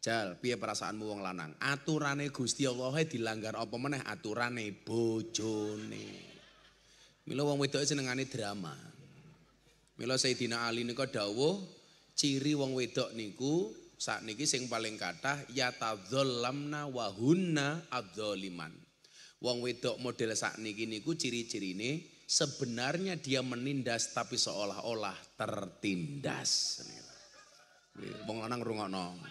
Jal, piye perasaanmu wong lanang? Aturane Gusti Allah dilanggar apa meneh aturane bojone. Mila wong wedok senengane drama. Mila Sayyidina Ali niku dawuh ciri wong wedok niku saat niki sing paling kathah ya tadzallamna wa hunna adzaliman. Wong wedok model saat niki niku ciri-cirine sebenarnya dia menindas tapi seolah-olah tertindas. Wong lanang rungokno.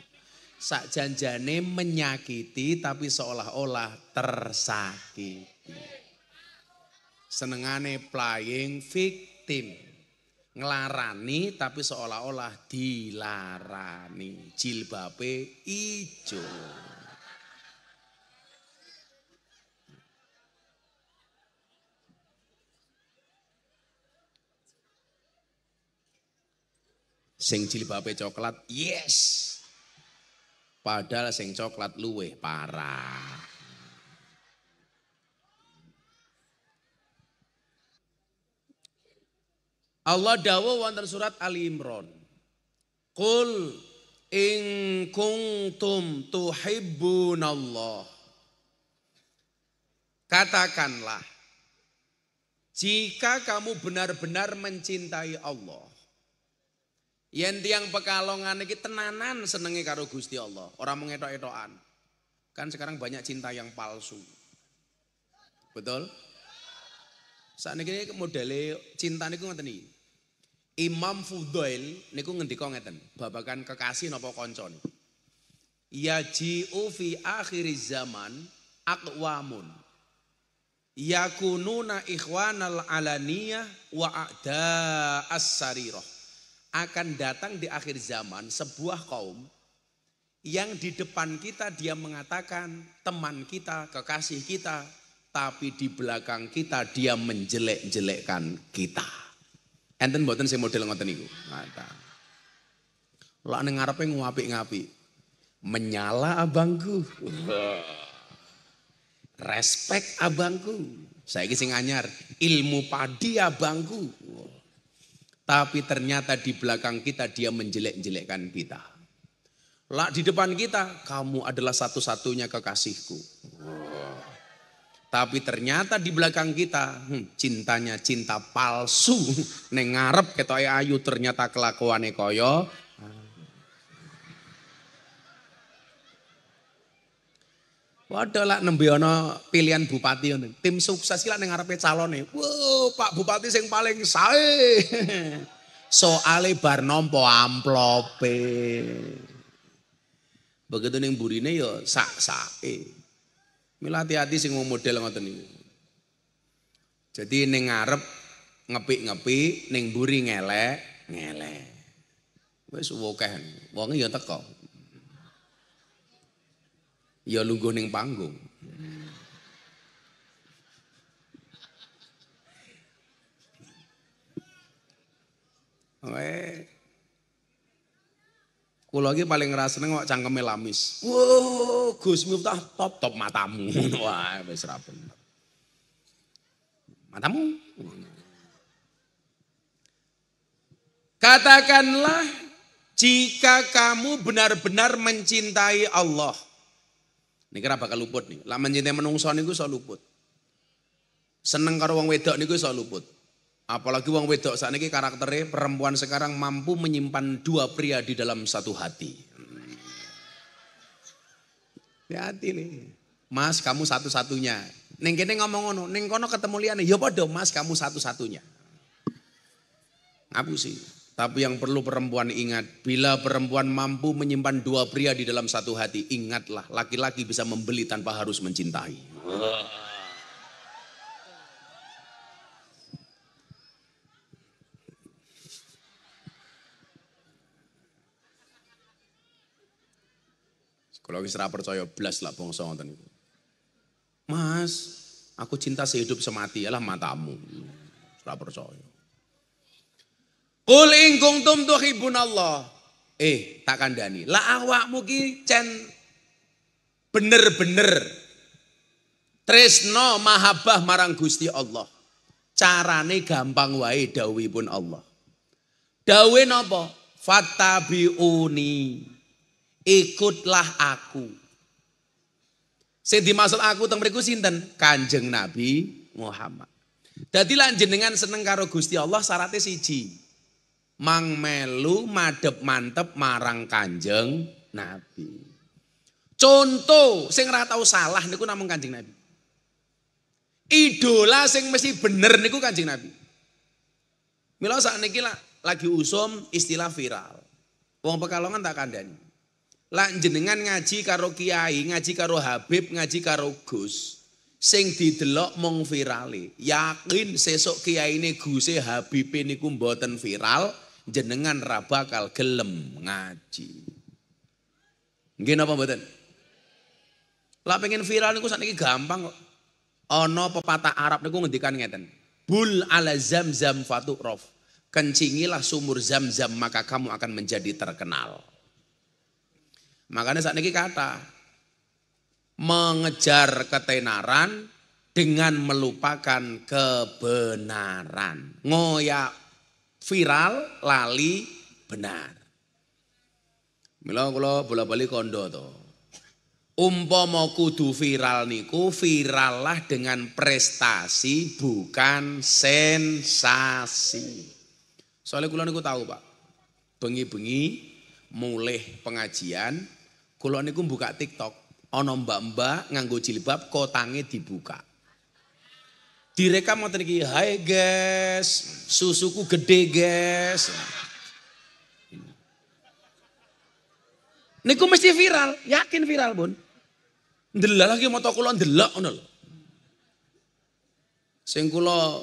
Sak janjane menyakiti tapi seolah-olah tersakiti. Senengane playing victim. Ngelarani tapi seolah-olah dilarani. Jilbabe ijo. Sing jilbabe coklat, yes. Padahal sing coklat luweh parah. Allah dawa wonten surat Ali Imran. Qul in kuntum tuhibbunallah. Katakanlah, jika kamu benar-benar mencintai Allah, Yen tiang pekalongan iki tenanan senenge karo Gusti Allah, ora mung etok-etokan. Kan sekarang banyak cinta yang palsu. Betul? Saat ini modele cinta niku ngoten iki. Imam Fudail niku ngendika ngeten, babakan kekasih napa kanca Ya ji'u fi akhiriz zaman aqwamun yakununa ikhwanal alaniyah wa a'da as-sarirah akan datang di akhir zaman sebuah kaum yang di depan kita dia mengatakan teman kita, kekasih kita, tapi di belakang kita dia menjelek-jelekkan kita. Enten boten sing model ngoten niku. Lah ning ngarepe ngapik-ngapik. Menyala abangku. Respek abangku. Saya sing anyar, ilmu padi abangku. Tapi ternyata di belakang kita dia menjelek-jelekkan kita. Lah di depan kita, kamu adalah satu-satunya kekasihku. Tapi ternyata di belakang kita, hmm, cintanya cinta palsu. Neng ngarep ayu ternyata kelakuan koyo Waduh lah nembe ana pilihan bupati ngono. Tim sukses lah ning ngarepe calone. Wo, Pak Bupati sing paling sae. Soale bar nampa amplope. Begitu ning burine ya sak-sake. Mila hati-hati sing model ngoten iki. Jadi ning ngarep ngepi-ngepi. ning buri ngelek, ngelek. Wis wokeh. Wong ya teko. ya lungguh ning panggung. Wae. Kula iki paling seneng kok cangkeme lamis. Wo, Gus Miftah top-top matamu. Wah, wis ra bener. Matamu. Katakanlah jika kamu benar-benar mencintai Allah, ini kira bakal luput nih, niku. Lak mencintai menungso niku iso luput. Seneng karo wong wedok niku iso luput. Apalagi wong wedok saat ini karakternya perempuan sekarang mampu menyimpan dua pria di dalam satu hati. Hmm. Hati nih. Mas kamu satu-satunya. Neng kene ngomong ngono, neng kono ketemu liane, ya padha Mas kamu satu-satunya. Ngapusi. sih. Tapi yang perlu perempuan ingat, bila perempuan mampu menyimpan dua pria di dalam satu hati, ingatlah laki-laki bisa membeli tanpa harus mencintai. Kalau kita percaya belas lah bangsa nonton itu, Mas, aku cinta sehidup semati, alah matamu. Serah percaya tum ing kuntum Allah. Eh, tak kandani. Lah awakmu ki cen bener-bener tresno mahabah marang Gusti Allah. Carane gampang wae dawuhipun Allah. Dawe napa? Fattabiuni. Ikutlah aku. Sing dimaksud aku teng mriku sinten? Kanjeng Nabi Muhammad. Dadi lan jenengan seneng karo Gusti Allah syaratnya siji mang melu madep mantep marang Kanjeng Nabi. Contoh sing nggak tau salah niku namun Kanjeng Nabi. Idola sing mesti bener niku Kanjeng Nabi. Mila niki lah lagi usum istilah viral. Wong Pekalongan tak kandani. lah jenengan ngaji karo kiai, ngaji karo Habib, ngaji karo Gus. Sing didelok mong virali Yakin sesok kiai ini Guse habib, niku kumboten viral, jenengan ra bakal gelem ngaji. Nggih apa mboten? Lah pengen viral niku sakniki gampang kok. Ana pepatah Arab niku ngendikan ngeten. Bul ala zamzam fatu'raf. Kencingilah sumur zamzam maka kamu akan menjadi terkenal. Makanya saat ini kata, mengejar ketenaran dengan melupakan kebenaran. Ngoya viral lali benar. Mila kula bola-bali kondo to. Umpama kudu viral niku viral lah dengan prestasi bukan sensasi. Soalnya kula niku tahu, Pak. Bengi-bengi mulih pengajian, kula niku buka TikTok, ana mbak-mbak nganggo jilbab kotange dibuka direkam mau iki, "Hai guys, susuku gede guys." Niku mesti viral, yakin viral pun. Ndelok lagi moto kula ndelok ngono lho. Sing kula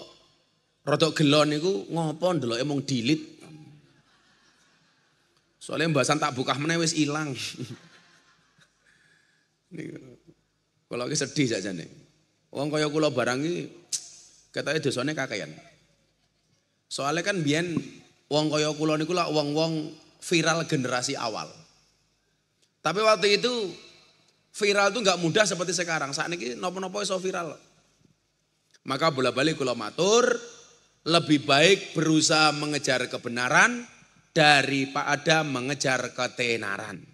rada gelo niku ngopon, ndeloke emong dilit. Soalnya bahasan tak buka meneh wis ilang. Kalau sedih saja nih. Wong kaya kula barang iki Katanya dosane kakean. Soalnya kan biyen uang koyo kula niku lak wong-wong viral generasi awal. Tapi waktu itu viral itu nggak mudah seperti sekarang. Saat ini nopo-nopo so viral. Maka bola balik kula matur, lebih baik berusaha mengejar kebenaran daripada mengejar ketenaran.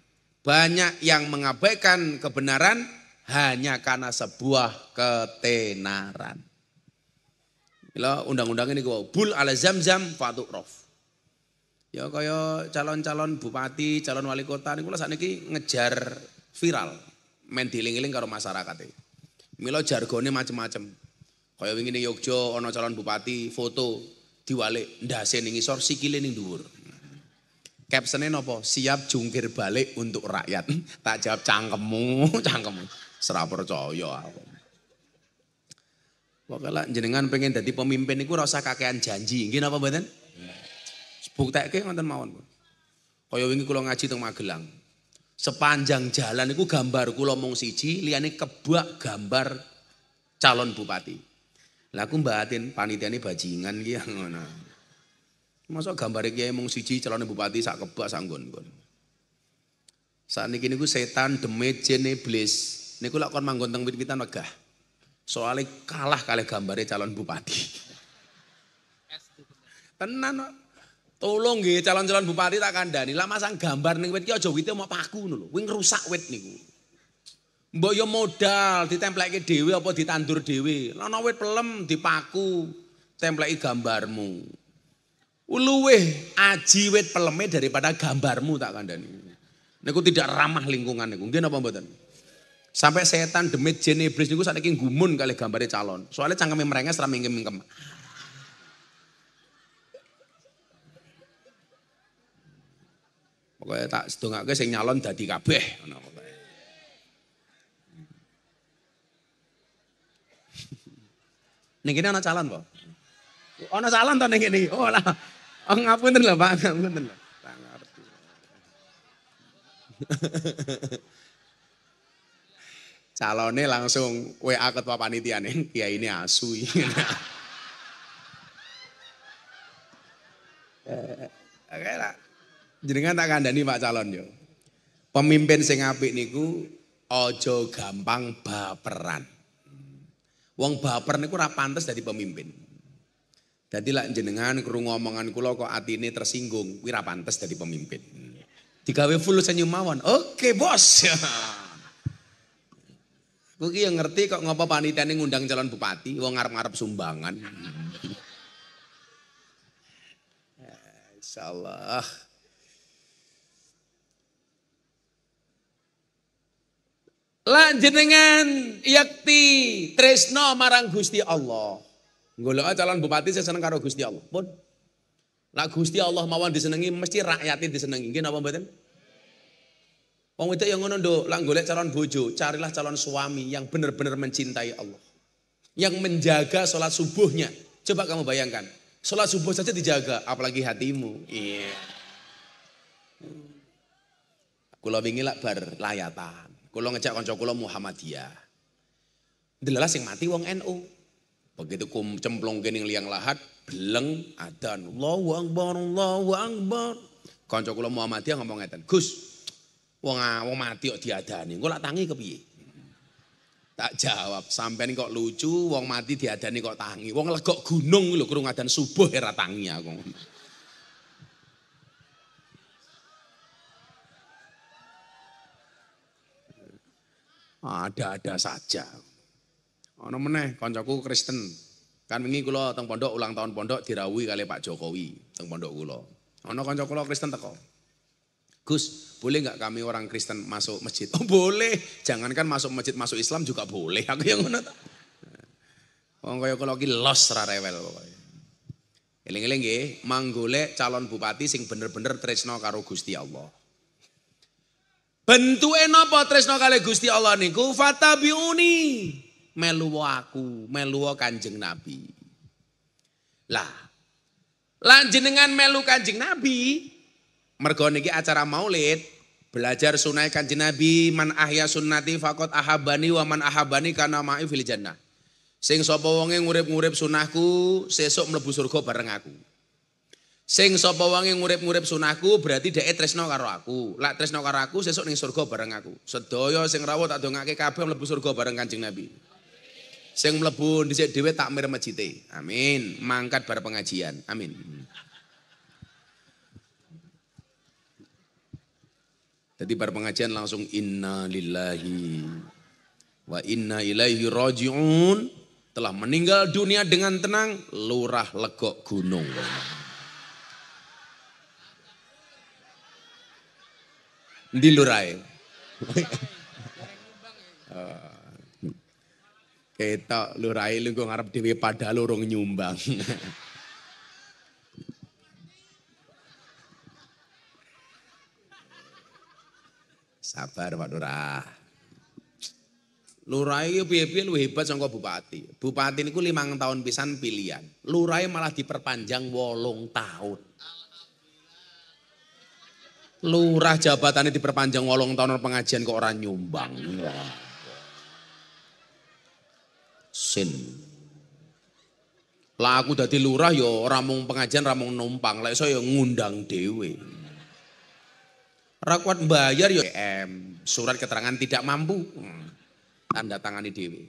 Banyak yang mengabaikan kebenaran hanya karena sebuah ketenaran. Mila undang-undang ini gue bul ala zam zamzam rof. Ya kaya calon-calon bupati, calon wali kota ini niku saat ini ngejar viral, main diling-iling karo masyarakat. E. Mila jargonnya macem-macem. Kaya wingi ning ono ana calon bupati foto diwale ndase ning isor sikile ning dhuwur. Captionnya nopo? Siap jungkir balik untuk rakyat. Tak jawab cangkemmu, cangkemmu. Serah percaya aku. Pokoknya jenengan pengen jadi pemimpin itu rasa kakean janji. Gini apa badan? yang nonton mawon. Kaya wingi kulo ngaji teng Magelang. Sepanjang jalan itu gambar kulo mong siji, liyane kebak gambar calon bupati. mbak aku mbatin ini bajingan iki ngono. Masa gambar kiai mong siji calon bupati sak kebak sak nggon-nggon. Saat ini gue setan, demet, jene iblis. Ini gue lakukan manggon teng kita megah. Soalnya kalah kali gambarnya calon bupati. Tenan Tolong gih calon-calon bupati tak dani. Lama sang gambar nih wet ki jauh itu mau paku nulu, wing rusak wet nih gue bo yo modal ditempleke dewi apa ditandur dewi. Lama wet pelem dipaku, templeki gambarmu. uluweh aji wet pelemeh daripada gambarmu tak dani. Niku tidak ramah lingkungan niku. gimana napa mboten? Sampai setan demit jin iblis niku saiki gumun kali gambare calon. Soalnya cangkeme merenges ra mingkem-mingkem. Pokoknya tak sedongake sing nyalon dadi kabeh ngono pokoke. Ning kene ana calon po. Ana calon to ning kene. Oh lah. Oh ngapunten lho Pak, ngapunten lho. Tak ngerti. calonnya langsung WA ketua panitia nih, ya ini asu. Jenengan tak kandani Pak calon yo. Pemimpin sing apik niku ojo gampang baperan. Wong baper niku ora pantes dari pemimpin. Jadi lah jenengan kerungu omongan kulo kok ini tersinggung, wira pantas dari pemimpin. Tiga full senyum mawon. Oke, bos. Kuki yang ngerti kok ngapa panitia ini ngundang calon bupati wong ngarep-ngarep sumbangan. Ya, insyaallah. Lanjut dengan yakti tresno marang Gusti Allah. Golek calon bupati saya seneng karo Gusti Allah. Pun. Lah Gusti Allah mawon disenengi mesti rakyatnya disenengi. Kenapa napa mboten? Wong wedok yang ngono nduk, lak golek calon bojo, carilah calon suami yang benar-benar mencintai Allah. Yang menjaga sholat subuhnya. Coba kamu bayangkan, sholat subuh saja dijaga, apalagi hatimu. Iya. Yeah. Kulo wingi lak bar layatan. Kula ngejak kanca kulo Muhammadiyah. Delalah sing mati wong NU. NO. Begitu kum cemplung kene liang lahat, beleng adan. Allahu Akbar, Allahu Akbar. Kanca kulo Muhammadiyah ngomong ngeten, "Gus, Wong wong mati kok diadani. Engko lak tangi kepiye? Tak jawab, sampean kok lucu wong mati diadani kok tangi. Wong legok gunung lho krungu adan subuh era ya tangi aku. Ada-ada saja. Ono meneh kancaku Kristen. Kan wingi kula teng pondok ulang tahun pondok dirawuhi kali Pak Jokowi teng pondok kula. Ono kanca kula Kristen teko. Gus, boleh nggak kami orang Kristen masuk masjid? Oh boleh, jangankan masuk masjid, masuk Islam juga boleh. Aku yang ngono Wong kaya kalau lagi lost ra rewel pokoke. Eling-eling nggih, calon bupati sing bener-bener tresno karo Gusti Allah. Bentuke napa potresno kali Gusti Allah niku? Fatabiuni. Melu aku, melu Kanjeng Nabi. Lah, lanjut dengan melu Kanjeng Nabi, mergo niki acara maulid belajar sunai kanji nabi man ahya sunnati fakot ahabani wa man ahabani karena ma'i fil jannah sing sapa wonge ngurip-ngurip sunahku sesuk mlebu surga bareng aku sing sapa wonge ngurip-ngurip sunahku berarti dhek tresno karo aku lak tresno karo aku sesuk ning surga bareng aku sedaya sing rawuh tak dongake kabeh mlebu surga bareng kanjeng nabi sing mlebu dhisik dhewe tak masjid amin mangkat bar pengajian amin Jadi pada pengajian langsung inna lillahi wa inna ilaihi raji'un telah meninggal dunia dengan tenang lurah legok gunung. Di lurai. Ketok lurai lu gue ngarep diwe pada lorong nyumbang. Sabar Pak Lurah. Lurah itu piye-piye lu hebat sangka bupati. Bupati niku limang tahun pisan pilihan. Lurah malah diperpanjang wolong tahun. Lurah jabatannya diperpanjang wolong tahun pengajian ke orang nyumbang. Sin. Lah aku dadi lurah ya ora pengajian, ora mung numpang, lek iso ya ngundang dhewe. Rakwat bayar ya em Surat keterangan tidak mampu. Hmm, tanda tangani dewi.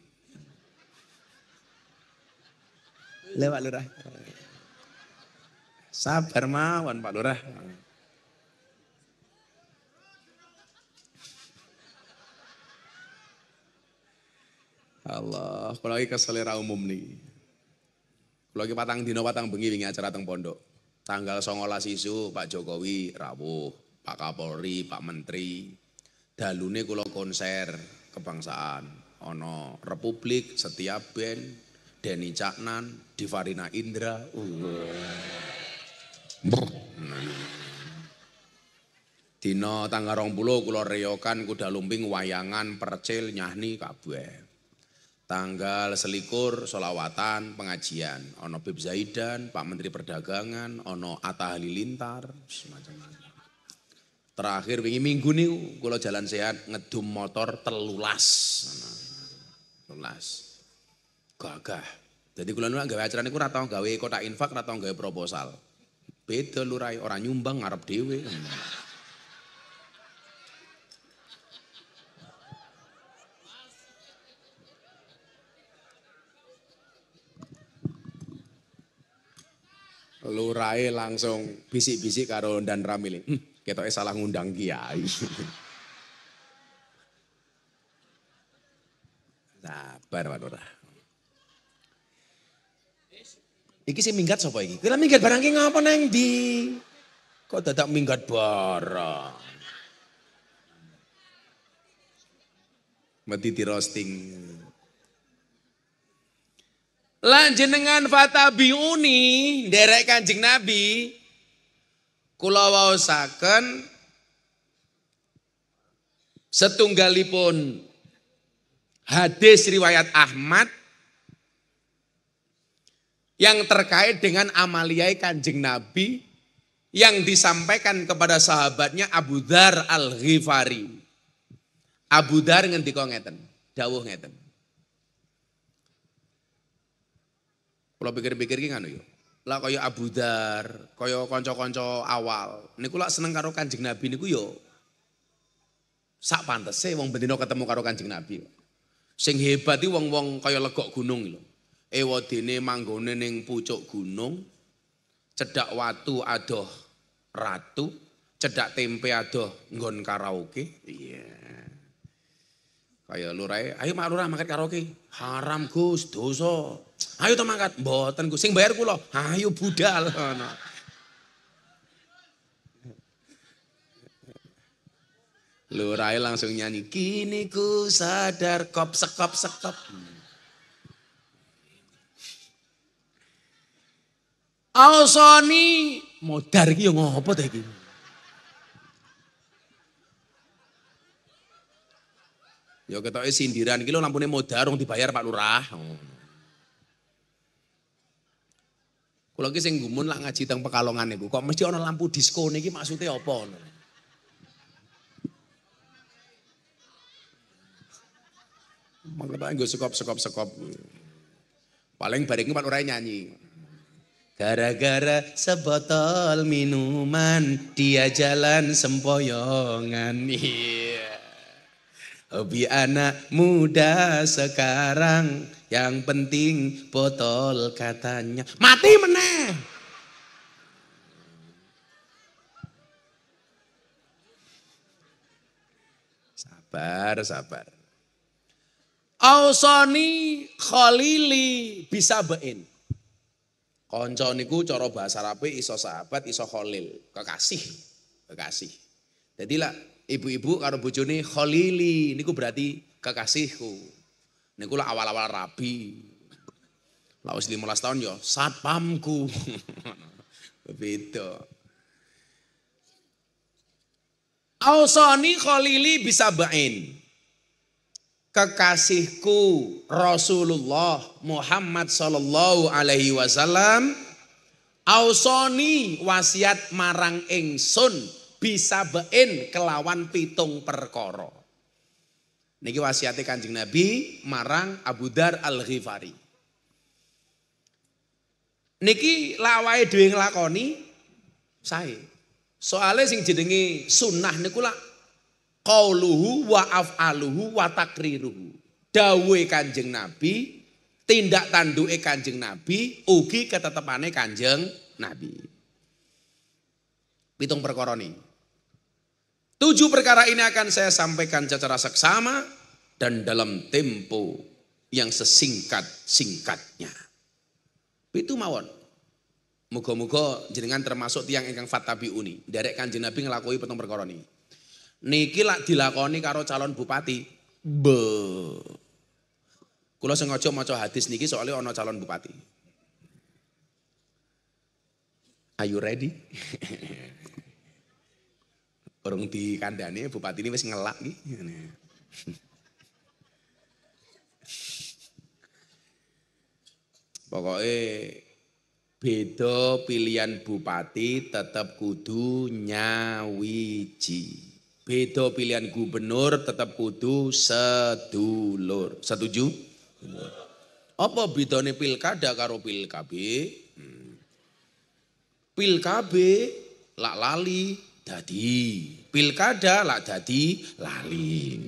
Lewat lurah. Sabar mawon Pak Lurah. Allah, kalau lagi keselera umum nih. Kalau lagi patang dino patang bengi wingi acara teng pondok. Tanggal songolas isu Pak Jokowi rawuh. Pak Kapolri, Pak Menteri. Dalune kula konser kebangsaan, ono Republik, Setia Ben, Deni Caknan, Divarina Indra. Uh. Dino tanggal puluh kulo reyokan kuda lumping wayangan percil nyahni kabue Tanggal selikur solawatan pengajian, ono Bib Zaidan, Pak Menteri Perdagangan, ono Atta Halilintar, semacam Terakhir wingi minggu nih kalau jalan sehat ngedum motor telulas. Telulas. Gagah. Jadi kula nu gawe acara niku ora tau gawe kotak infak, ora tau gawe proposal. Beda lurai orang nyumbang ngarep dhewe. Lurai langsung bisik-bisik karo dan Ramili. Hmm. Kita salah ngundang kiai. Sabar Pak Lurah. Iki sih minggat sapa iki? Kira minggat barang ki ngapa neng di? Kok dadak minggat barang? Mati di roasting. Lanjut dengan fatabiuni derek Kanjeng Nabi Kula wawasaken setunggalipun hadis riwayat Ahmad yang terkait dengan amaliyai kanjeng Nabi yang disampaikan kepada sahabatnya Abu Dhar Al-Ghifari. Abu Dhar kau ngeten, dawuh ngeten. Kalau pikir-pikir ini ngono yo lah koyo Abu Dar, koyo konco-konco awal. Niku lak seneng karo Kanjeng Nabi niku yo sak sih, wong bendina ketemu karo Kanjeng Nabi. Sing hebat iki wong-wong koyo legok gunung Ewo dini manggone neng pucuk gunung, cedak watu adoh ratu, cedak tempe adoh nggon karaoke. Iya. Yeah. Ayo lurai, ayo mak lurah mangkat karaoke. Haram Gus, dosa. Ayo to mangkat, mboten Gus sing bayar kula. Ayo budal ngono. Oh, lurai langsung nyanyi kini ku sadar kop sekop sekop. Ausoni modar ki yo ngopo ta iki? Ya ketoke sindiran iki lampunya lampune modar dibayar Pak Lurah. Oh. Kalau iki sing gumun lah ngaji tentang Pekalongan niku kok mesti ana lampu diskon nih, maksudnya apa ngono. Mangkat nggo sekop-sekop-sekop. Paling bareng Pak Lurah nyanyi. Gara-gara sebotol minuman dia jalan sempoyongan. Yeah. Hobi anak muda sekarang yang penting botol katanya mati meneh. Sabar, sabar. Ausoni Khalili bisa bein. Konco niku coro bahasa Rapi iso sahabat, iso Khalil, kekasih, kekasih. Jadi lah ibu-ibu karo bojone kholili niku berarti kekasihku. Niku lah awal-awal rabi. Lah wis 15 tahun yo ya, satpamku. Beda. Ausani kholili bisa bain kekasihku Rasulullah Muhammad sallallahu alaihi wasallam ausoni wasiat marang ingsun bisa bein kelawan pitung perkoro. Niki wasiati Kanjeng Nabi marang Abu Dar Al-Ghifari. Niki lawai dhewe ngelakoni sae. soalnya sing jenenge sunnah niku lah luhu wa aluhu wa takriruhu. Dawe Kanjeng Nabi, tindak tanduke Kanjeng Nabi, ugi ketetepane Kanjeng Nabi. Pitung perkoroni. nih. Tujuh perkara ini akan saya sampaikan secara seksama dan dalam tempo yang sesingkat-singkatnya. Itu mawon. Moga-moga jenengan termasuk tiang ingkang fatabiuni. Derek kan jenabi ngelakui petong perkara niki. Niki lak dilakoni karo calon bupati. Be. Kulo sengaja maca hadis niki soalnya ono calon bupati. Are you ready? Orang di kandane bupati ini masih ngelak gitu. Pokoknya beda pilihan bupati tetap kudu nyawiji. Beda pilihan gubernur tetap kudu sedulur. Setuju? Apa Apa ini pilkada karo pilkab? Hmm. Pilkabe lak lali dadi. Pilkada lak dadi lali.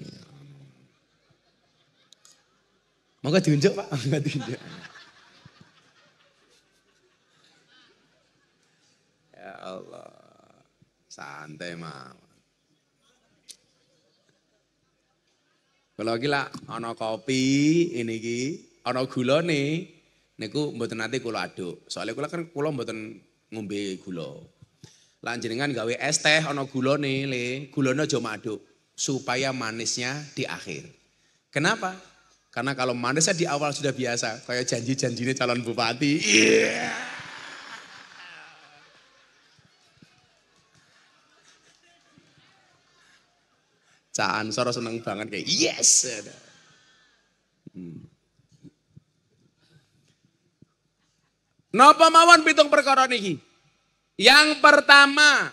Moga diunjuk Pak, Moga diunjuk. ya Allah. Santai mah. Kalau gila ono kopi ini iki, gula nih, niku mboten nanti kula aduk. Soalnya kula kan kula mboten ngombe gula. Lan gawe es teh ono gulone le, gulone aja maduk supaya manisnya di akhir. Kenapa? Karena kalau manisnya di awal sudah biasa, kayak janji-janjinya calon bupati. Yeah. Cak Ansor seneng banget kayak yes. Hmm. Napa mawon pitung perkara niki? Yang pertama,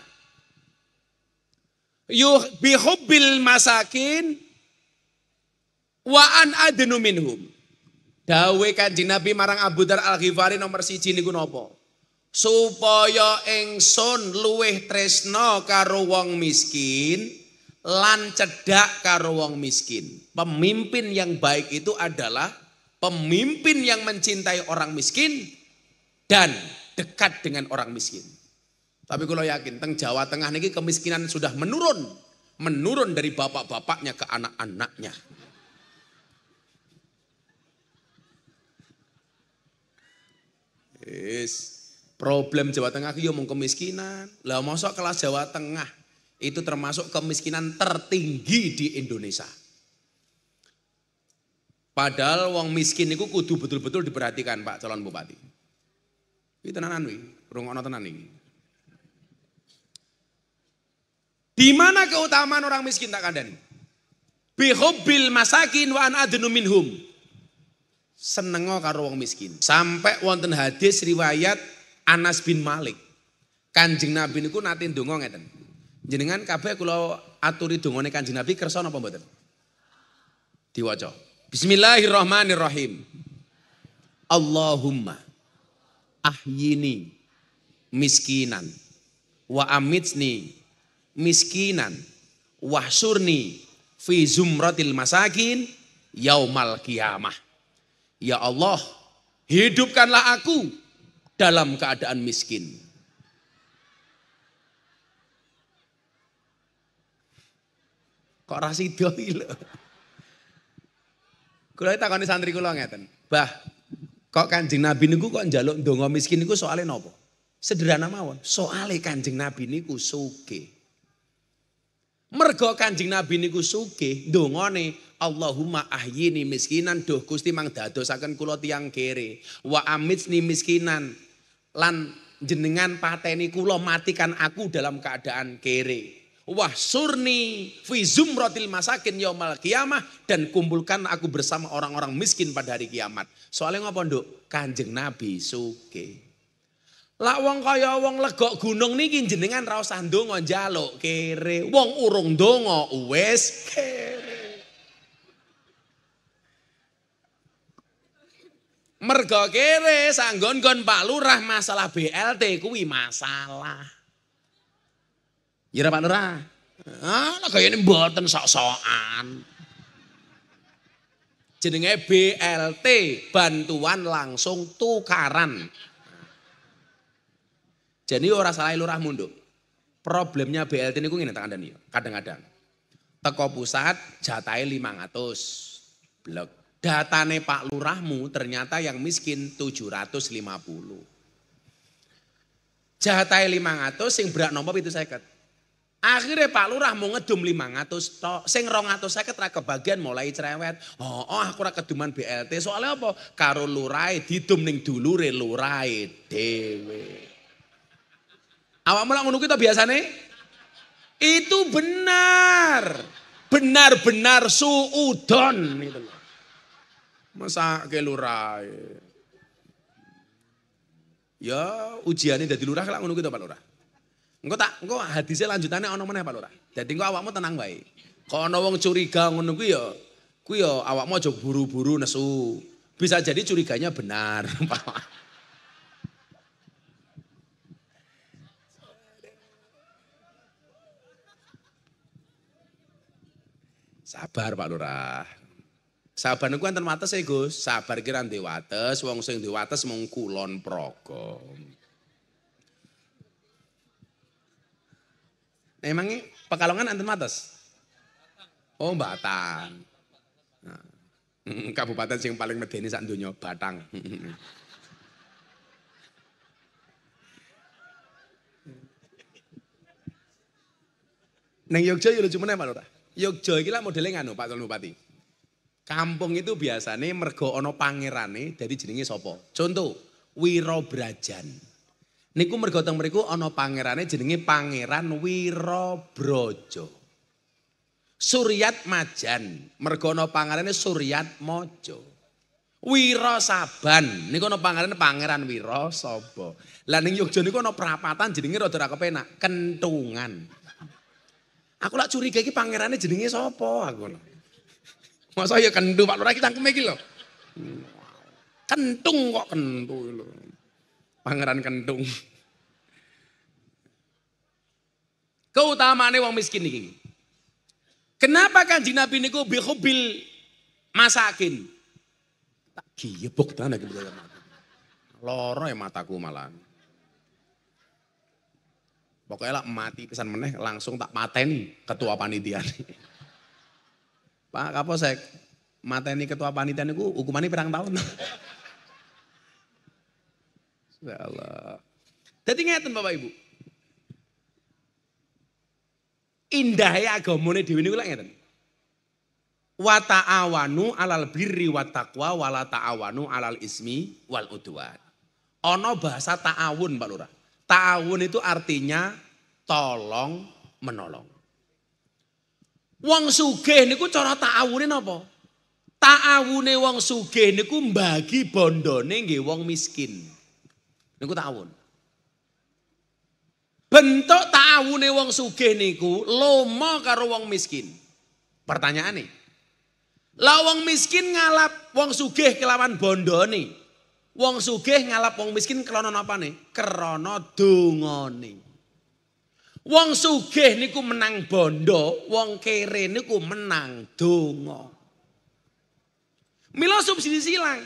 bihubbil masakin wa an adnu minhum. Dawe kanjeng Nabi marang Abu Dar Al-Ghifari nomor siji niku gunopo. Supaya ingsun luweh tresno karo wong miskin lan cedak karo wong miskin. Pemimpin yang baik itu adalah pemimpin yang mencintai orang miskin dan dekat dengan orang miskin. Tapi kalau yakin, teng Jawa Tengah ini kemiskinan sudah menurun. Menurun dari bapak-bapaknya ke anak-anaknya. Yes. Problem Jawa Tengah itu mung kemiskinan. Lah mosok kelas Jawa Tengah itu termasuk kemiskinan tertinggi di Indonesia. Padahal wong miskin itu kudu betul-betul diperhatikan Pak calon bupati. Ini tenanan wi, rungokno tenan ini. Di mana keutamaan orang miskin tak kandani? Bihubbil masakin wa an adnu minhum. Senengo karo wong miskin. Sampai wonten hadis riwayat Anas bin Malik. Kanjeng Nabi niku nate ndonga ngeten. Jenengan kabeh kula aturi dongane Kanjeng Nabi kersa napa mboten? Diwaca. Bismillahirrahmanirrahim. Allahumma ahyini miskinan wa amitsni miskinan wahsurni fi zumratil masakin yaumal kiamah. Ya Allah, hidupkanlah aku dalam keadaan miskin. Kok rasido lho. Kula takoni santri kula ngeten. Bah, kok Kanjeng Nabi niku kok njaluk ndonga miskin niku soalnya nopo? Sederhana mawon, soalnya Kanjeng Nabi niku sugih. Mergo Kanjeng Nabi niku sugih ndongone Allahumma ahyini miskinan duh Gusti mang dadosaken kula tiyang kere wa amitni miskinan lan jenengan pateni kula matikan aku dalam keadaan kere wah surni fi zumratil masakin yaumal kiamah dan kumpulkan aku bersama orang-orang miskin pada hari kiamat soalnya ngapain nduk Kanjeng Nabi sugih Lak wong kaya wong legok gunung niki jenengan ra usah ndonga njaluk kere. Wong urung ndonga wis kere. Mergo kere sanggon kon Pak Lurah masalah BLT kuwi masalah. Ya Pak Lurah. Ah, kayane mboten sok-sokan. jenenge BLT bantuan langsung tukaran jadi ora salah lurah munduk. Problemnya BLT niku ngene tangan Daniel. kadang-kadang. Teko pusat lima ratus blok Datane Pak Lurahmu ternyata yang miskin 750. Jatahe 500 sing itu saya ket. Akhirnya Pak Lurah mau ngedum 500 tok, sing saya ra kebagian mulai cerewet. Oh, oh aku rakyat keduman BLT, soalnya apa? Karo lurai didum ning dulure lurai, dhewe. Awakmu ngunduh kita biasa nih? Itu benar. Benar-benar suudon Gitu loh. Masa ke ya, lurah. Ya ujiannya dari lurah lah ngunduh kita Pak Lurah. Engkau tak engkau hadisnya lanjutannya ono mana Pak Lurah. Jadi engkau awakmu tenang baik. Kalau ana wong curiga ngunduh kuwi ya Kuyo ya awakmu aja buru-buru nesu. Bisa jadi curiganya benar Pak. Sabar Pak Lurah. Sabar niku enten wates e, Gus. Sabar ki ra wates, wong sing duwe wates mung kulon praga. Emangnya Pekalongan enten wates? Oh, Batang. Nah. Kabupaten sing paling medeni sak donya Batang. Neng Yogyakarta ya yo Pak Lurah. Yogyo iki lah modele nganu Pak Tolong Bupati. Kampung itu biasanya mergo Pangeran pangerane jadi jenenge sopo. Contoh, Wirobrajan. Niku mergo teng mriku ana pangerane jenenge Pangeran Wirobrojo. Suryat Majan, mergo ana pangerane Suryat Mojo. Wira Saban. Niku ana Pangeran Wira Saba. Lah ning Yogya niku ana prapatan jenenge rada ra kepenak, Kentungan. Aku lak curiga iki pangerane jenenge sapa aku lho. Masa ya kendu Pak Lurah kita tangkeme iki lho. Kentung kok kentu lho. Pangeran kentung. Keutamaannya wong miskin iki. Kenapa Kanjeng Nabi niku bihubil masakin? Tak giyebok tanah iki. Loro ya mataku malam. Pokoknya lah mati pesan meneh langsung tak mateni ketua panitia. Pak Kaposek, mateni ketua panitia niku hukumannya pirang tahun. ya Allah. Jadi ngeten Bapak Ibu. Indahnya ya dewi ini lek ngeten. Wa ta'awanu alal birri wa taqwa wa la ta'awanu alal ismi wal udwan. Ono bahasa ta'awun Pak Lurah. Ta'awun itu artinya tolong menolong. Wong sugih niku cara ta'awune napa? Ta'awune wong sugih niku bagi bondone nggih wong miskin. Niku ta'awun. Bentuk ta'awune wong sugih niku lomo karo wong miskin. Pertanyaan nih. Lah wong miskin ngalap wong sugih kelawan bondone. Wong sugih ngalap wong miskin krana napa nih? Krana dungane. Wong sugih niku menang bondo, wong kere niku menang donga. Mila subsidi silang.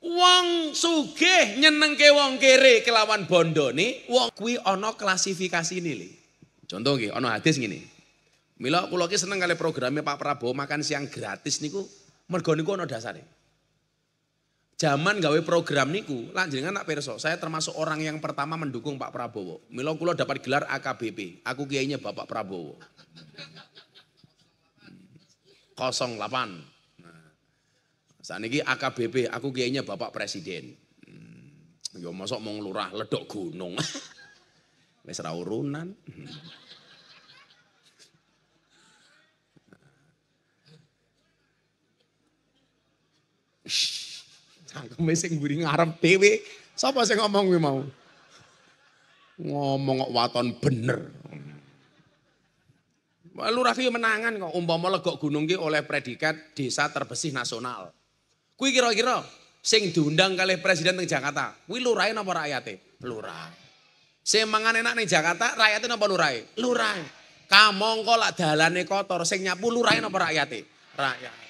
Wong sugih nyenengke wong kere kelawan bondo nih, wong kuwi ana klasifikasi nilai. Contoh nggih, ana hadis ngene. Mila kula seneng kali programnya Pak Prabowo makan siang gratis niku mergo niku ana dasare. Zaman gawe program niku, lanjut dengan nak perso, saya termasuk orang yang pertama mendukung Pak Prabowo. Milo kulo dapat gelar AKBP, aku kiainya Bapak Prabowo. 08. Nah, saat ini AKBP, aku kiainya Bapak Presiden. Hmm, ya masuk mau ngelurah ledok gunung. Mesra urunan. Hmm. Nah. Cangkeme sing mburi ngarep dhewe. Sapa sing ngomong kuwi mau? Ngomong kok waton bener. Lurah ki menangan kok umpama Legok Gunung ki oleh predikat desa terbesih nasional. Kuwi kira-kira sing diundang kali presiden teng Jakarta. Kuwi lurahe napa rakyate? Lurah. Sing mangan enak ning Jakarta, rakyate napa lurahe? Lurah. Kamongko lak dalane kotor, sing nyapu lurahe napa rakyate? Rakyat.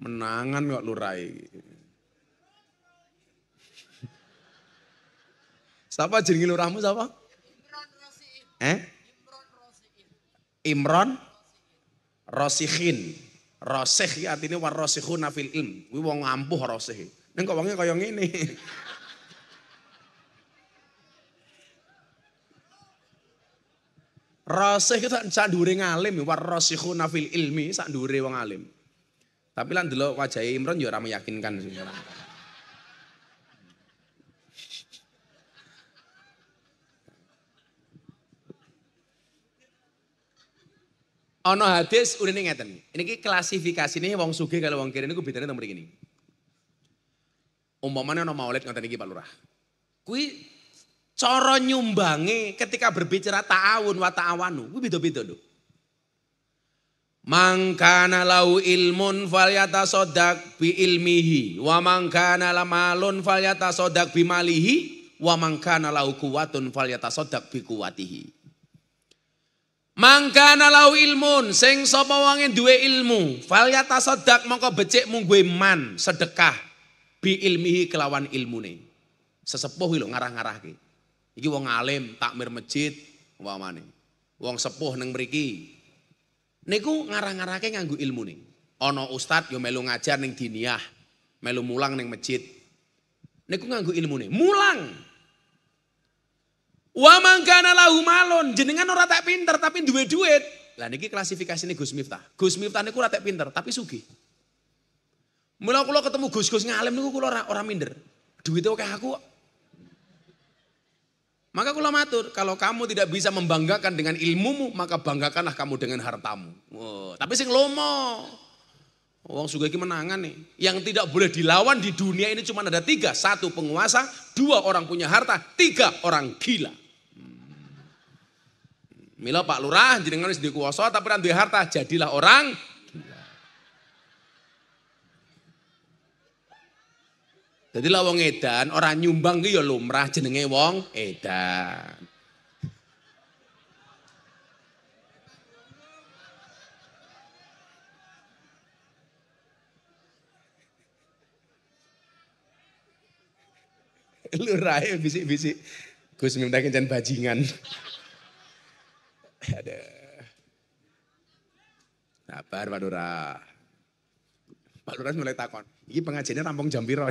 Menangan kok lurai. Siapa jenenge lurahmu siapa? Eh? Imron Rosihin. Rosih artinya war rosihu nafil ilm. Kuwi wong ampuh rosih. Ning kok wongnya ini. ini. Rosih itu sak ngalim, war rosihu nafil ilmi sak ndure wong alim. Tapi lan delok wajah Imron yo ya ora meyakinkan sih. Ono hadis udah nih ngeten. Ini ki klasifikasi nih wong suge kalau wong kiri ini gue bedanya nomor gini. Umpamanya ono maulid ngeten iki Pak Lurah. Kui coro nyumbangi ketika berbicara ta'awun wa ta'awanu. Kui beda-beda loh. Mangkana lau ilmun falyata sodak bi ilmihi. Wa mangkana malun falyata sodak bi malihi. Wa mangkana lau kuwatun falyata sodak bi kuwatihi. Mangkana lau ilmun, sing sapa wonge duwe ilmu, falyata sodak mongko becik mungguwe man sedekah bi ilmihi kelawan ilmune. Sesepuh lho ngarah-ngarahke. Iki wong alim, takmir masjid Wong sepuh neng mriki, niku ngarah-ngarahke nganggo nih. Ono ustad yo melu ngajar neng diniah, melu mulang neng masjid. Niku ilmu nih. Mulang. Wa mangkana lahu malon. jenengan ora tak pinter tapi duwe duit. Lah niki klasifikasine Gus Miftah. Gus Miftah niku ora tak pinter tapi sugih. Mula kula ketemu Gus-gus ngalim niku kulo ora ora minder. itu oke aku maka kula matur, kalau kamu tidak bisa membanggakan dengan ilmumu, maka banggakanlah kamu dengan hartamu. Wow, tapi sing lomo. Wong sugih menangan nih. Yang tidak boleh dilawan di dunia ini cuma ada tiga. Satu penguasa, dua orang punya harta, tiga orang gila. Hmm. Mila Pak Lurah jenengan wis kuasa tapi nanti harta, jadilah orang Jadi lah wong edan, orang nyumbang ke ya lumrah jenenge wong edan. Lu rai bisik-bisik. Gus minta kencan bajingan. Ada. Sabar Pak Lurah. Pak Lurah mulai takon, ini pengajiannya rampung jam ya?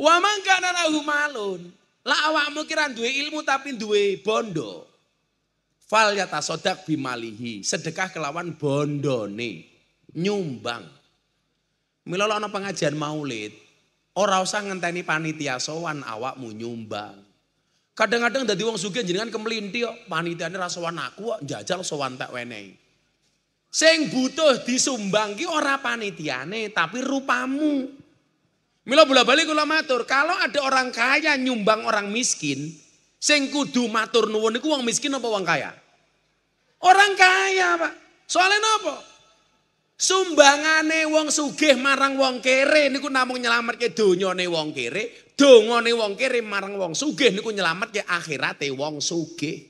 Wa mangkana lahu malun. Lah awakmu kira duwe ilmu tapi duwe bondo. Fal yata sodak bimalihi. Sedekah kelawan bondone. Nyumbang. Mila ana pengajian maulid, ora usah ngenteni panitia sowan awakmu nyumbang. Kadang-kadang dadi wong sugih jenengan kemlinti kok panitiane ra sowan aku kok jajal sowan tak wenehi. Sing butuh disumbang ki ora panitiane tapi rupamu. Mila bola balik kula matur, kalau ada orang kaya nyumbang orang miskin, sing kudu matur nuwun niku wong miskin apa wong kaya? Orang kaya, Pak. Soalnya napa? Sumbangane wong sugih marang wong kere niku namung nyelametke donyane wong kere, dongane wong kere marang wong sugih niku nyelametke akhirate wong sugih.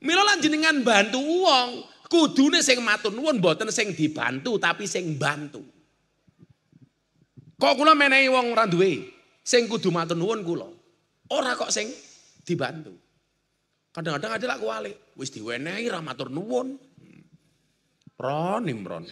Mila lan jenengan bantu wong, kudune sing matur nuwun mboten sing dibantu tapi sing bantu. Kok kula menehi wong ora duwe? Sing kudu matur nuwun kula. Ora kok sing dibantu. Kadang-kadang ada lak kuwali, wis diwenehi ra matur nuwun. Ron Imron.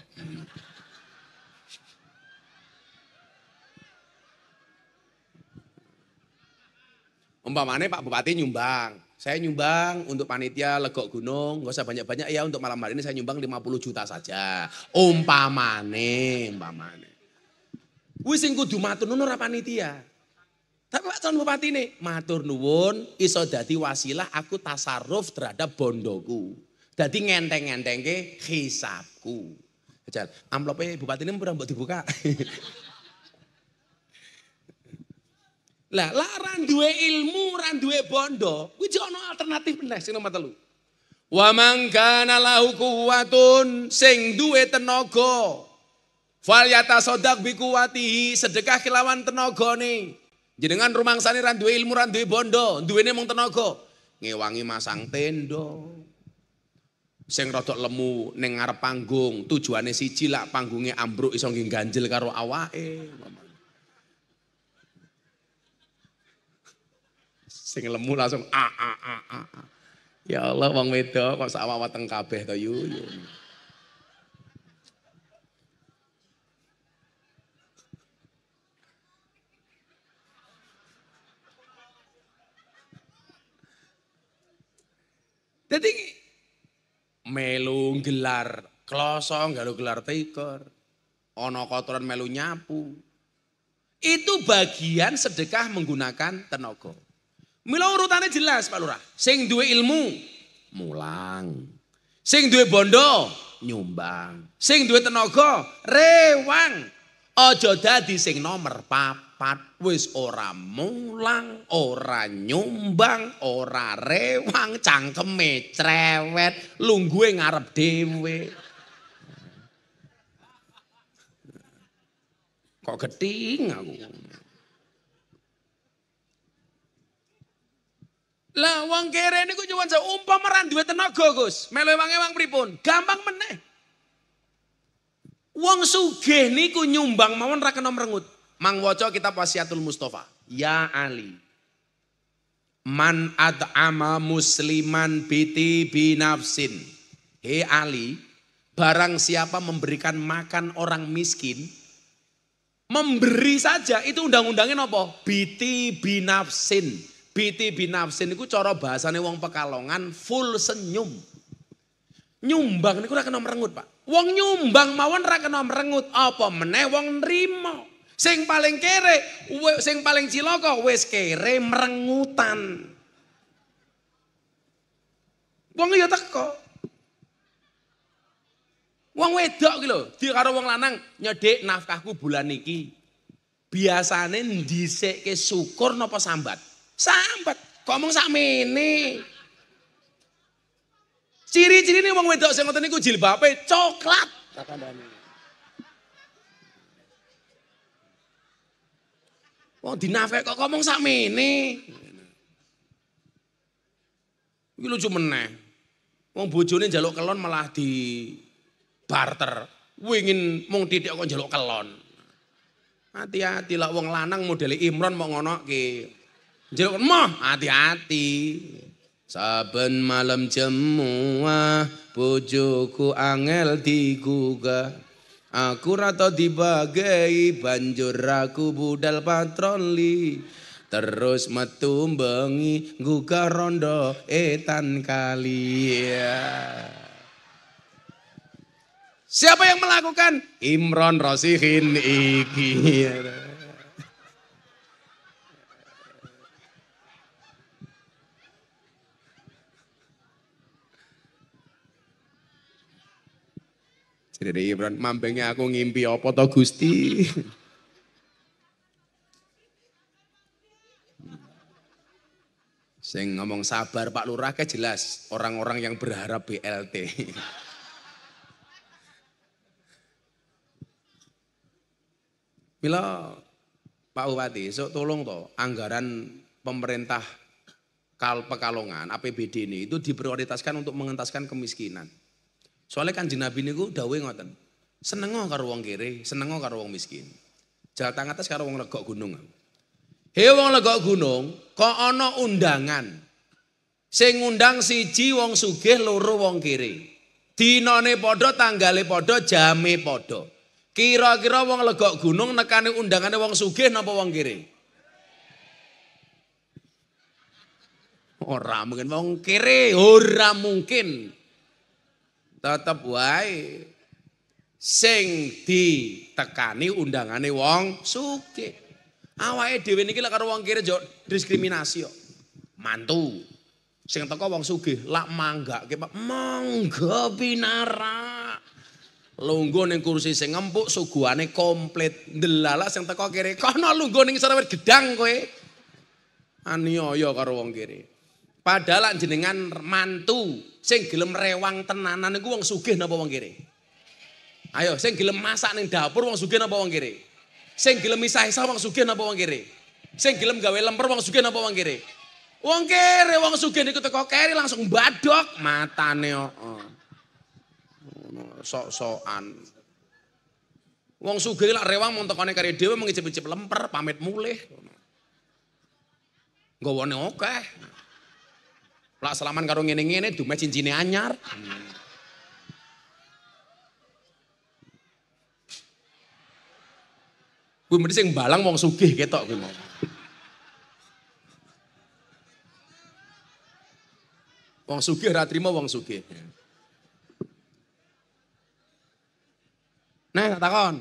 Umpamane Pak Bupati nyumbang, saya nyumbang untuk panitia legok gunung, nggak usah banyak-banyak ya untuk malam hari ini saya nyumbang 50 juta saja. Umpamane, umpamane. Wis sing kudu matur nuwun ora panitia. Tapi Pak calon bupati ini matur nuwun iso dadi wasilah aku tasarruf terhadap bondoku. Dadi ngenteng-ngentengke hisabku. Jal, amplopnya bupati ini pernah mbok dibuka. Lah, lah randuwe ilmu, randuwe bondo, kuwi jono alternatif meneh sing nomor telu. Wa man kana lahu kuwatun sing duwe tenaga Fal yata sodak bikuwatihi sedekah kelawan tenagane. Jenengan rumang ra duwe ilmu ra duwe bondo, duwene mung tenaga. Ngewangi masang tendo, Sing rodok lemu ning ngarep panggung, tujuannya si cilak panggungnya ambruk iso nggih ganjel karo awake. Sing lemu langsung a a a a. Ya Allah wong wedok kok sak awak kabeh to yu. yu. Jadi melu gelar kloso galu gelar tikar. ono kotoran melu nyapu. Itu bagian sedekah menggunakan tenaga. Mila urutannya jelas Pak Lurah. Sing duwe ilmu mulang. Sing duwe bondo nyumbang. Sing duwe tenaga rewang. ojodadi dadi sing nomor pap papat wis ora mulang, ora nyumbang, ora rewang, cangkeme cerewet, lungguhe ngarep dhewe. Kok geting aku. Lah wong kere niku nyuwun sewu umpama ra duwe tenaga, Gus. Melu ewang-ewang pripun? Gampang meneh. Wong sugih niku nyumbang mawon ra kena Mang woco kita wasiatul Mustafa. Ya Ali. Man ad'ama musliman biti binafsin. Hei Ali, barang siapa memberikan makan orang miskin, memberi saja itu undang-undangnya apa? Biti binafsin. Biti binafsin itu cara bahasanya wong pekalongan full senyum. Nyumbang ini kurang kena merengut, Pak. Wong nyumbang mawon ora kena merengut, apa meneh wong nrimo. Sing paling kere, sing paling ciloko, wes kere merengutan. Wong ya teko. Wong wedok gitu. di karo wong lanang nyedek nafkahku bulan iki. Biasane ke syukur nopo sambat? Sambat. Ngomong ini. ciri ciri nih wong wedok sing ngoten niku jilbabe coklat. Tak Wong dinafek kok ngomong mene. Iki lucu meneh. Wong bojone njaluk kelon malah di barter. Wingin mung titik kok njaluk kelon. Hati-hati lah wong lanang model Imron mau ngono ki. Njaluk mah hati-hati. Saben malam jemua bojoku angel digugah. Aku rata dibagai banjur aku budal patroli Terus metumbangi gugah guga rondo etan kali ya. Siapa yang melakukan? Imron Rosihin iki. Dari Ibran iya, mampengnya aku ngimpi apa to Gusti? Sing ngomong sabar Pak Lurah ke jelas orang-orang yang berharap BLT. Mila Pak Bupati, so tolong toh anggaran pemerintah Kal Pekalongan APBD ini itu diprioritaskan untuk mengentaskan kemiskinan. Soalnya kanjeng Nabi niku dawuhe ngoten. Senengo karo wong kere, senengo karo wong miskin. Jal tangan atas karo wong legok gunung. He wong legok gunung, kok ana undangan. Sing ngundang siji wong sugih, loro wong kiri Dinane padha, tanggale padha, jame padha. Kira-kira wong legok gunung nekane undangane wong sugih napa wong kiri Ora mungkin wong kiri ora mungkin tetep wae sing ditekani undangane wong sugih. Awake dhewe niki lek karo wong kiri jod diskriminasi yo. Mantu. Sing teko wong sugih lak manggake Pak. Mangga pinara. Lungguh ning kursi sing empuk suguhane komplit. Ndelala sing teko kiri kono lungguh ning sorewet gedang kowe. Aniaya karo wong kiri. Padahal jenengan mantu Sing gelem rewang tenanan niku wong sugih napa wong kere? Ayo, sing gelem masak ning dapur wong sugih napa wong kere? Sing gelem isah-isah wong sugih napa wong kere? Sing gelem gawe lemper wong sugih napa wong kere? Wong kere, wong sugih niku teko kere langsung badok matane heeh. Oh, oh. Sok-sokan. Wong sugih lak rewang mung tekane kare dhewe mengicip-icip lemper pamit mulih. Gowone akeh. Okay. Lah salaman karo ngene-ngene dume cincine anyar. Kuwi mesti sing balang wong sugih ketok kuwi mau. Wong sugih ora trimo wong sugih. Nah, tak takon.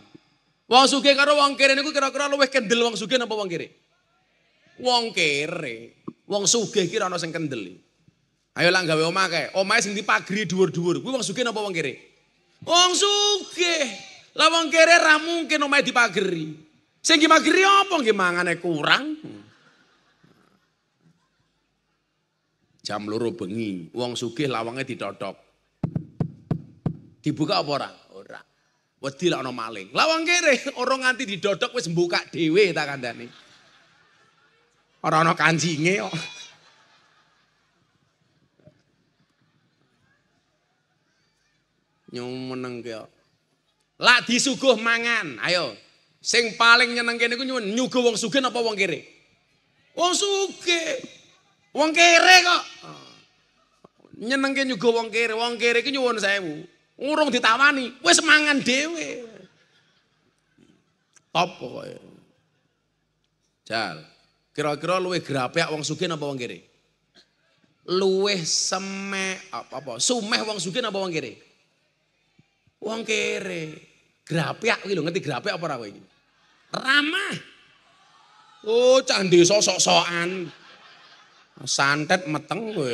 Wong sugih karo wong kere niku kira-kira luwih kendel wong sugih napa wong kere? Wong kere. Wong sugih kira ana sing kendel. Ayo lah gawe omah kae. Omahe sing dipagri dhuwur-dhuwur. Kuwi wong sugih napa wong kere? Wong sugih. Lah wong kere ra mungkin omahe dipagri. Sing dimagri apa nggih mangane kurang. Jam loro bengi, wong sugih lawange ditotok. Dibuka apa ora? Ora. Wedi lak ana maling. Lawang kere orang nganti didodok wis mbuka dhewe tak kandhane. Ora ana kancinge kok. nyumeneng menengke. Lak disuguh mangan, ayo. Sing paling kene iku nyuwun nyuguh wong sugih apa wong kere? Wong sugih. Wong kere kok. Nyenengke nyuguh wong kere, wong kere iku nyuwun sewu. Urung ditawani, wis mangan dhewe. Top pokoke. Jal. Kira-kira luwih grapek wong sugih apa wong kere? Luwih semeh apa apa? Sumeh wong sugih apa wong kere? Wong kere. Grapyak iki lho, ngerti grapyak apa ora kowe iki? Ramah. Oh, cah desa sok-sokan. Santet meteng kowe.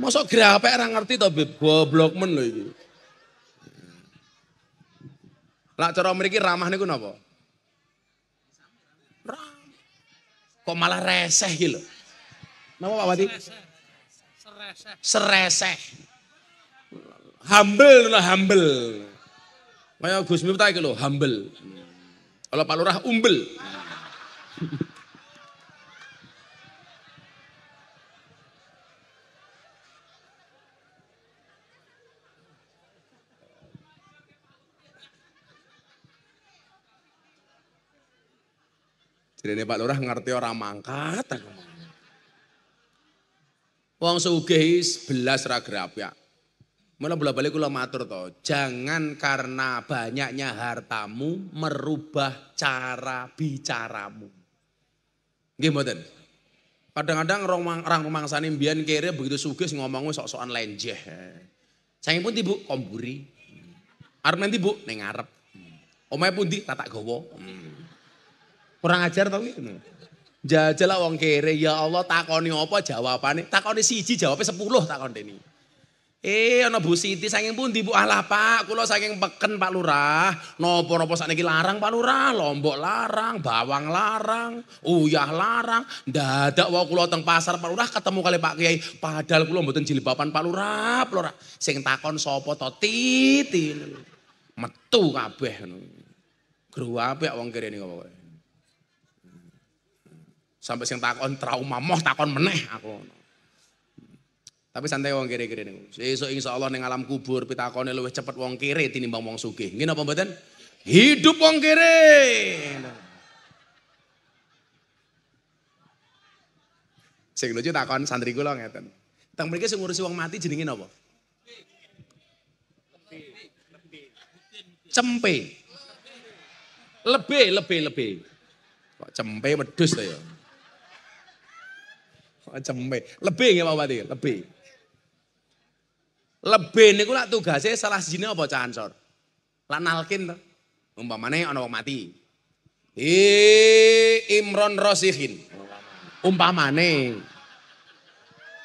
Mosok grapek ora ngerti to, Beb? Goblok men lho iki. Lah cara mriki ramah niku napa? Kok malah reseh iki lho. Napa Pak Wati? Sereseh. Sereseh humble nuna humble. Kaya Gus Miftah iki lho, humble. Kalau Pak Lurah umbel. Jadi Pak Lurah ngerti orang mangkat. Wong seugeh 11 ragrap ya. Mula bola balik kula matur to, jangan karena banyaknya hartamu merubah cara bicaramu. Nggih mboten? Kadang-kadang orang rang rumangsane mbiyen kere begitu sugih ngomongnya sok-sokan lenjeh. Saya pun tibu komburi. Arep nanti Bu ning ngarep. Omahe pundi tak gawa. Kurang ajar to iki. Jajal wong kere ya Allah takoni apa jawabane? Takoni siji jawabnya sepuluh takon dene. Eh ana Bu Siti saking pundi Bu? Alah ah Pak, kula saking peken Pak Lurah. Napa-napa sakniki larang Pak Lurah, lombok larang, bawang larang, uyah larang. Dadak wae kula teng pasar Pak Lurah ketemu kali Pak Kiai, padahal kula mboten jilbaban Pak Lurah, Pak Lurah. Sing takon sapa to? Titi. Metu kabeh ngono. Gru apik wong kene niku pokoke. Sampai sing takon trauma moh takon meneh aku. Tapi santai wong kere-kere so Insya Allah neng alam kubur akan lebih cepat wong kere tinimbang wong suki. Gini apa mboten? Hidup wong kere. Sing lucu takon santri kula ngeten. Tang mereka sih ngurusi wong mati jenenge apa? Cempe. Lebih, lebih, lebih. Kok cempe wedhus to ya? Cempe. Lebih nggih Pak lebih. lebih. Lebih niku lak tugasnya salah sini apa cah ansor. Lak nalkin Umpamane ana wong mati. Hi Imron Rosihin. Umpamane.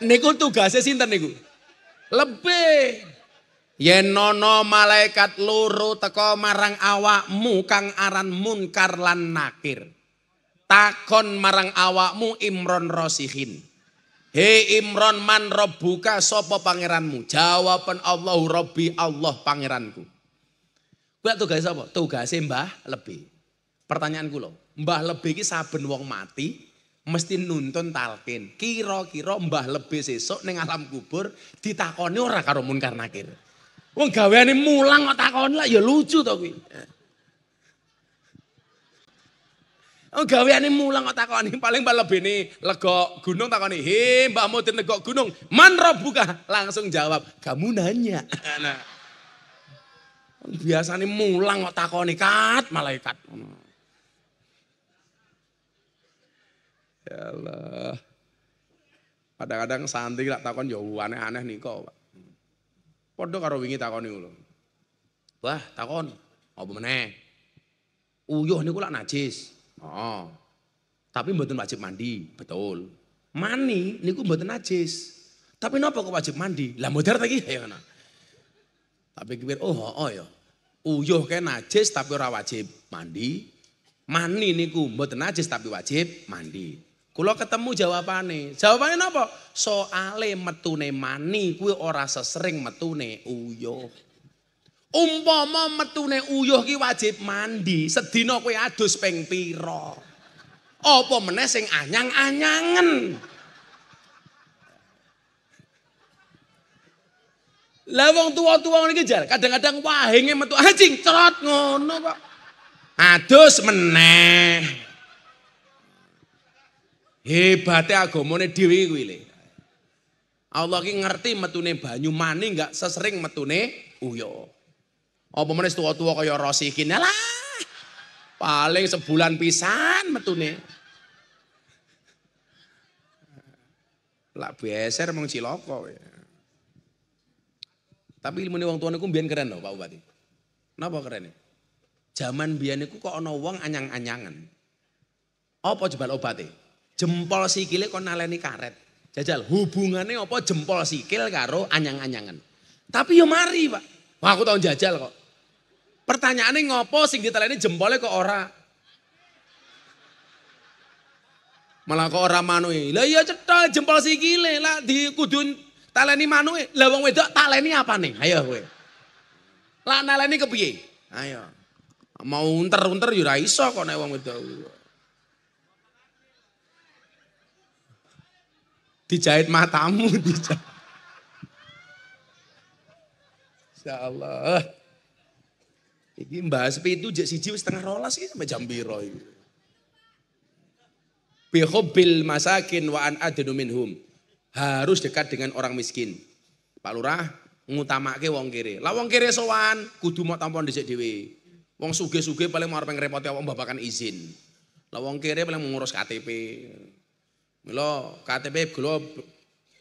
Niku tugasnya sinten niku? lebih Yen nono malaikat luru teko marang awakmu kang aran munkar lan nakir. Takon marang awakmu Imron Rosihin. Hei Imron man sopo pangeranmu. Jawaban Allahu Robbi Allah pangeranku. Gue tugas apa? Tugas mbah lebih. Pertanyaanku loh. Mbah lebih ki saben wong mati mesti nuntun talkin. kiro kiro mbah lebih sesuk neng alam kubur ditakoni ora karo munkar nakir. Wong gaweane mulang kok lah ya lucu tau gue. Oh gaweane mulang kok takoni paling nih legok gunung takoni, "He, Mbah Mudin legok gunung, man buka Langsung jawab, "Kamu nanya." Nah. Biasanya mulang kok takoni kat malaikat. Ya Allah. Kadang-kadang santri lak takon ya aneh-aneh niko, Pak. Padha karo wingi takoni lho. Wah, takon apa meneh? Uyuh niku lak najis. Oh. Tapi mboten wajib mandi, betul. Mani niku mboten najis. Tapi napa kok wajib mandi? Lah modar ta iki ya Tapi kipir oh oh, yo, oh, ya. Uyuh kayak najis tapi ora wajib mandi. Mani niku mboten najis tapi wajib mandi. Kulo ketemu jawabane. Jawabane napa? Soale metune mani kuwi ora sesering metune uyuh. Umpama metune uyuh ki wajib mandi, sedina kowe adus ping pira. Apa meneh sing anyang-anyangen. Lah wong tuwa-tuwa ngene iki jar, kadang-kadang wahinge metu anjing ah, cerot ngono kok. Adus meneh. Hebate agamane dhewe kuwi lho. Allah ki ngerti metune banyu mani enggak sesering metune uyuh. Apa meneh tua-tua kaya rosikin. Ya lah, Paling sebulan pisan nih, lah beser mung ciloko. Ya. Tapi ilmu wong tuan aku biar keren loh Pak Bupati. Napa keren? Zaman biar niku kok ono uang anyang-anyangan. Apa jebal obatnya, Jempol sikile kon naleni karet. Jajal hubungannya apa jempol sikil karo anyang-anyangan. Tapi yo mari, Pak. Wah, aku tahu jajal kok. Pertanyaannya ngopo sing diteleni jempolnya kok ora? Malah kok ora manui. Lah iya cetha jempol sikile lah di kudun taleni manui. Lah wong wedok taleni apa nih? Ayo kowe. Lah naleni kepiye? Ayo. Mau unter-unter yo ya ora iso kok nek wong wedok. Dijahit matamu dijahit. Insyaallah. Iki sepi itu jek siji wis setengah rolas iki sampe jam piro iki. Bihubbil masakin wa an adnu minhum. Harus dekat dengan orang miskin. Pak Lurah ngutamake wong kere. Lah wong kiri sowan kudu mau tampon dhisik dhewe. Wong suge-suge paling mau arep ngrepoti awak babakan izin. Lah wong kere paling mengurus KTP. Milo KTP gelo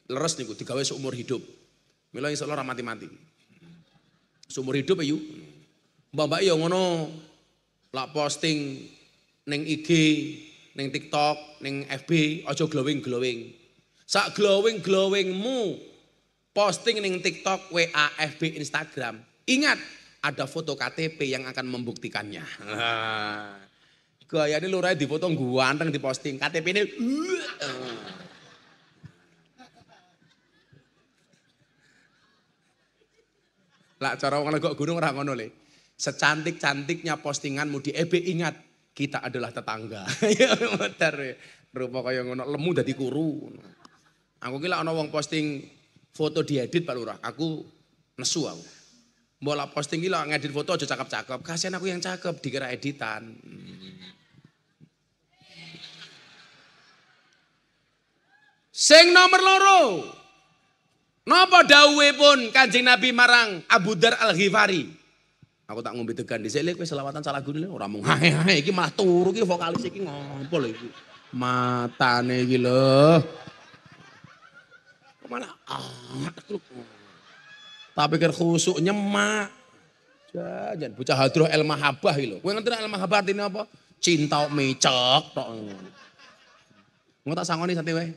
leres niku digawe seumur hidup. Milo insyaallah ora mati-mati. Seumur hidup ya yuk. Mbak-mbak ya ngono lak posting ning IG, ning TikTok, ning FB aja glowing-glowing. Sak glowing-glowingmu posting ning TikTok, WA, FB, Instagram. Ingat, ada foto KTP yang akan membuktikannya. Gaya ini lurah gua, ganteng di posting KTP ini. Lah cara wong legok gunung ora ngono le secantik-cantiknya postinganmu di EB ingat kita adalah tetangga. Ya. rupa kaya ngono lemu dadi kuru. Aku kira ana wong posting foto diedit Pak Lurah, aku nesu aku. Mbok posting iki ngedit foto aja cakep-cakep. Kasihan aku yang cakep dikira editan. Sing nomor loro. Napa dawuhe pun Kanjeng Nabi marang Abu Dar Al-Ghifari? Aku tak ngombe degan di lek kue selawatan salah gunung. Orang mung hae-hae iki malah turu vokalis ini ngopo lho mata Matane gila. Kemana? Ah, tak pikir khusuk nyemak. jangan bocah hadroh el mahabah iki lho. Kowe ngerti el mahabbah artine apa? Cinta micek tok. tak sangoni santai weh?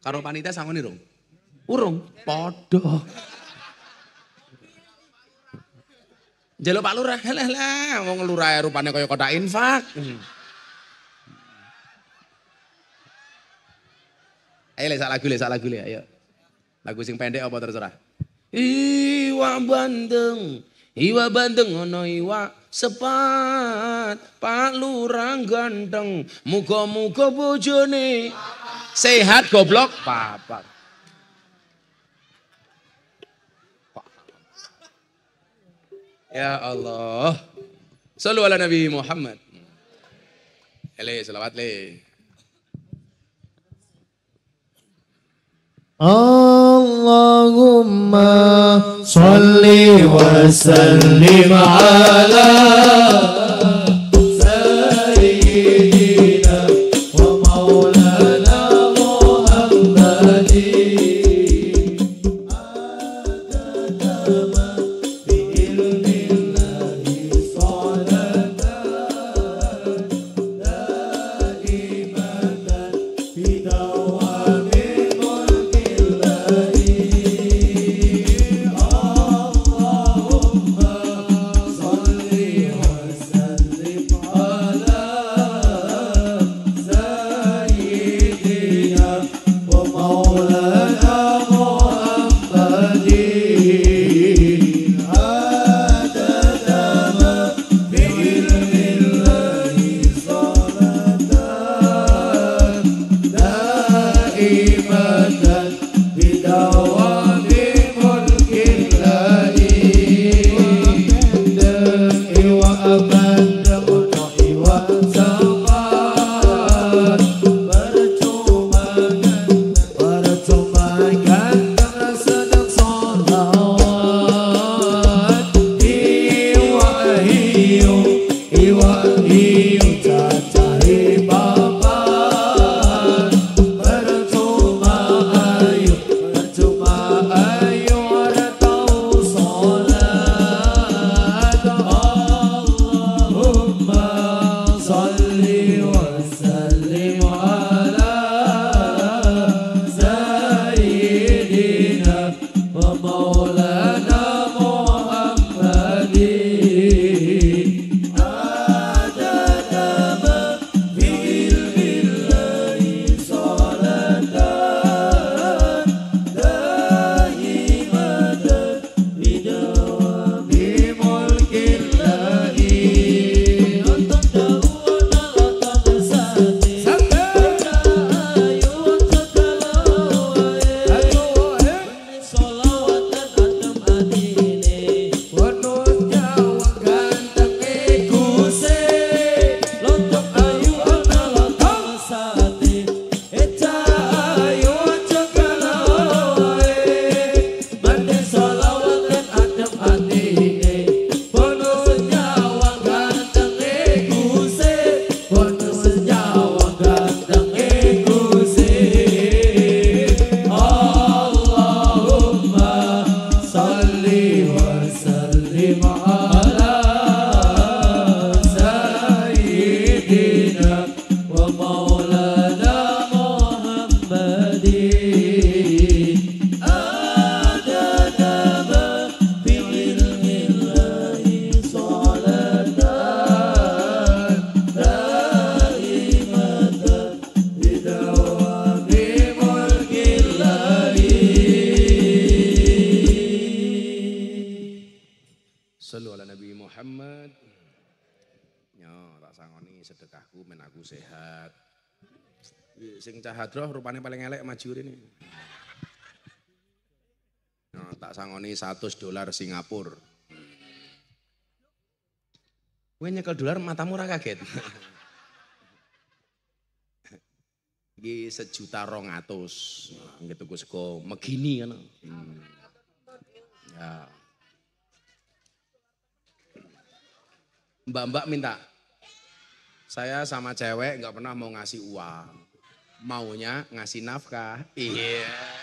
Karo panitia sangoni dong. Urung, podoh. Jaluk Pak Lurah, lah lah, wong lurah rupanya kau kotak infak. Ayo lek lagu, lek lagu ya, ayo. Lagu sing pendek apa terserah. Iwa bandeng, iwa bandeng ono iwa sepat, Pak Lurah ganteng, muga-muga bojone sehat goblok papat. Ya Allah. Sallu ala Nabi Muhammad. Ele, selamat le. Allahumma salli wa sallim ala ngajuri nih. Nah, tak sangoni 100 dolar Singapura. Gue nyekel dolar matamu ra kaget. Iki sejuta rong atus. Nggih tuku sego Megini kan. Hmm. Ya. Mbak-mbak minta saya sama cewek nggak pernah mau ngasih uang maunya ngasih nafkah. Iya. Yeah.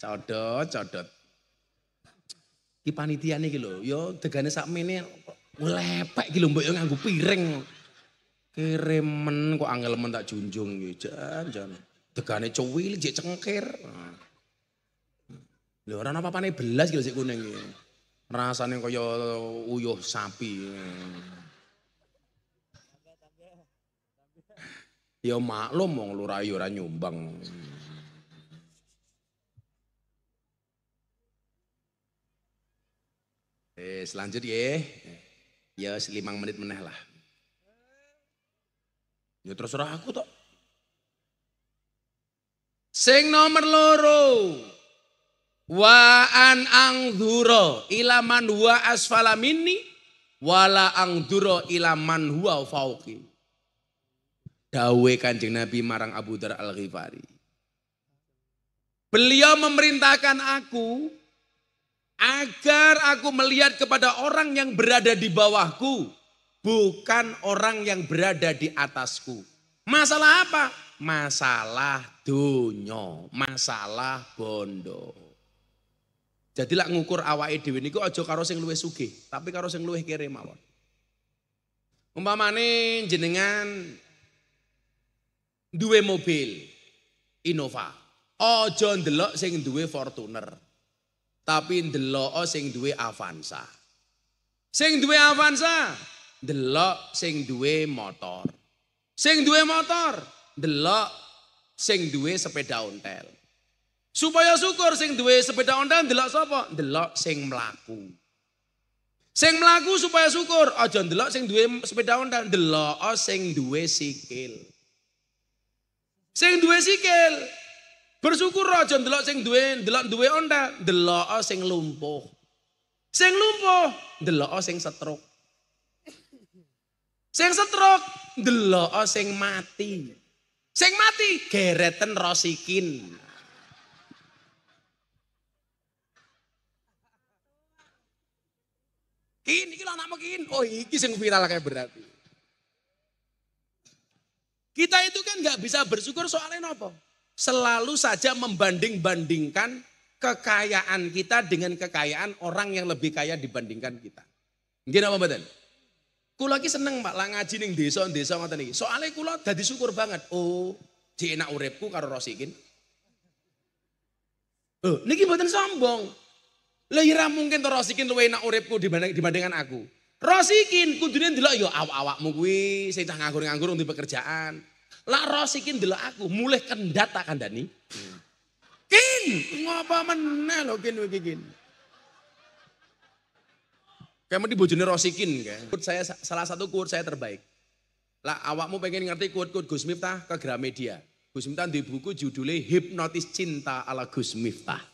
Codot, codot. Ki panitia nih lho, yo degane sakmene lepek iki lho mbok yo piring. Kirimen kok angel men tak junjung yo, jan jan. Degane cuwil jek cengkir. Lho ora ana papane belas iki lho sik kuning iki. Rasane kaya uyuh sapi. Ya maklum wong rayu ya ora nyumbang. Eh, selanjut ya. Ya, selimang menit meneh lah. Ya terserah aku tok. Sing nomor loro. Wa an angdura ila man huwa asfala minni wala angdura ila man huwa fauqi. Dawe kanjeng Nabi marang Abu Dar al-Ghifari. Beliau memerintahkan aku agar aku melihat kepada orang yang berada di bawahku, bukan orang yang berada di atasku. Masalah apa? Masalah dunyo, masalah bondo. Jadi lah ngukur edw ini, kok aja karo sing luwe sugih, tapi karo sing luwe kere mawon. Umpamane jenengan dua mobil Innova. John ndelok sing dua Fortuner. Tapi oh sing dua Avanza. Sing dua Avanza, ndelok sing dua motor. Sing dua motor, ndelok sing duwe sepeda ontel. Supaya syukur sing duwe sepeda ontel ndelok sapa? Ndelok sing mlaku. Sing mlaku supaya syukur, oh aja ndelok sing duwe sepeda ontel, oh sing duwe sikil. Sing duwe sikil. Bersyukur aja ndelok sing duwe, ndelok duwe onta, ndelok sing lumpuh. Sing lumpuh, ndelok sing setruk. Sing setruk, ndelok sing mati. Sing mati gereten rosikin. kini iki anak anakmu Oh iki sing viral kayak berarti. Kita itu kan nggak bisa bersyukur soalnya apa? Selalu saja membanding-bandingkan kekayaan kita dengan kekayaan orang yang lebih kaya dibandingkan kita. Gini apa badan? Kulo lagi seneng Pak lang ngaji ning desa-desa ngata nih. Soalnya kulo jadi syukur banget. Oh, enak urepku karo Rosikin. Oh, niki mboten sombong. Lah mungkin to Rosikin enak urepku dibanding dibandingkan aku. Rosikin kudune delok ya awak-awakmu kuwi sing cah nganggur-nganggur untuk pekerjaan. Lah rosikin delok aku mulih kendat tak kandani. Kin, ngapa meneh lho kin iki kin. Kayak mesti bojone rosikin kayak. Saya salah satu kuat saya terbaik. Lah awakmu pengen ngerti kuat-kuat Gus Miftah ke Gramedia. Gus Miftah di buku judulnya Hipnotis Cinta ala Gus Miftah.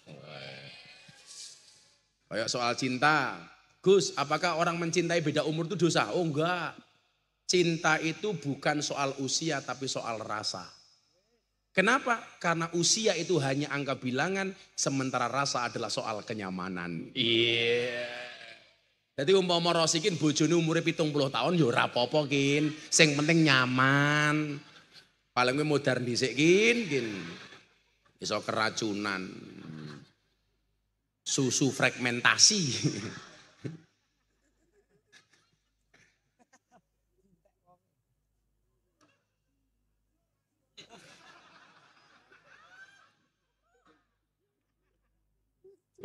Kayak soal cinta, Gus, apakah orang mencintai beda umur itu dosa? Oh enggak. Cinta itu bukan soal usia tapi soal rasa. Kenapa? Karena usia itu hanya angka bilangan, sementara rasa adalah soal kenyamanan. Iya. Yeah. Jadi umpama rosikin bojone umurnya pitung puluh tahun yo ya ora apa kin, sing penting nyaman. Paling gue modern dhisik kin, kin. Bisa keracunan. Susu fragmentasi.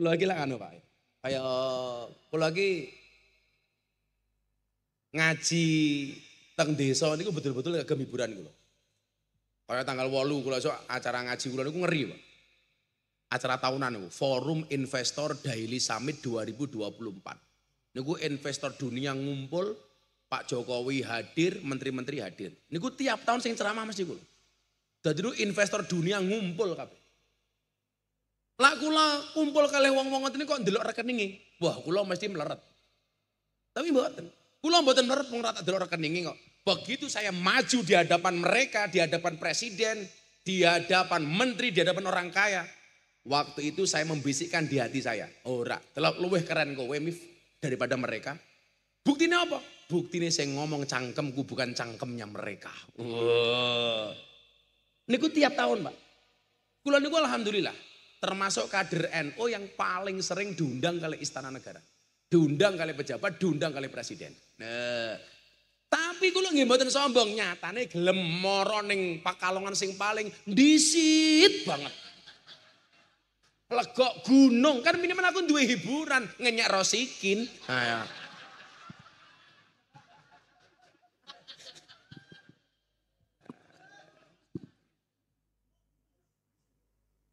Lagi lagi lak anu Pak. Kaya kula iki ngaji teng desa niku betul-betul kagem hiburan gue. Kaya tanggal 8 kula iso acara ngaji kula niku ngeri, Pak. Acara tahunan niku, Forum Investor Daily Summit 2024. Niku investor dunia ngumpul, Pak Jokowi hadir, menteri-menteri hadir. Niku tiap tahun sing ceramah mesti kula. Dadi investor dunia ngumpul kabeh. Lah kula kumpul kalih wong-wong ngoten kok ndelok rekeninge. Wah, kula mesti meleret. Tapi mboten. Kula mboten meleret wong rata ndelok rekeninge kok. Begitu saya maju di hadapan mereka, di hadapan presiden, di hadapan menteri, di hadapan orang kaya. Waktu itu saya membisikkan di hati saya, ora, oh, telok luweh keren kowe Mif daripada mereka. Buktinya apa? Buktinya saya ngomong cangkemku bukan cangkemnya mereka. Wow. Niku tiap tahun, Pak. Kulo niku alhamdulillah termasuk kader NU yang paling sering diundang kali istana negara. Diundang kali pejabat, diundang kali presiden. Nah, tapi kalau ngimbatin sombong, nyatane gelem moro Pakalongan sing paling disit banget. Legok gunung, kan minimal aku duwe hiburan, ngenyak rosikin. Nah, ya.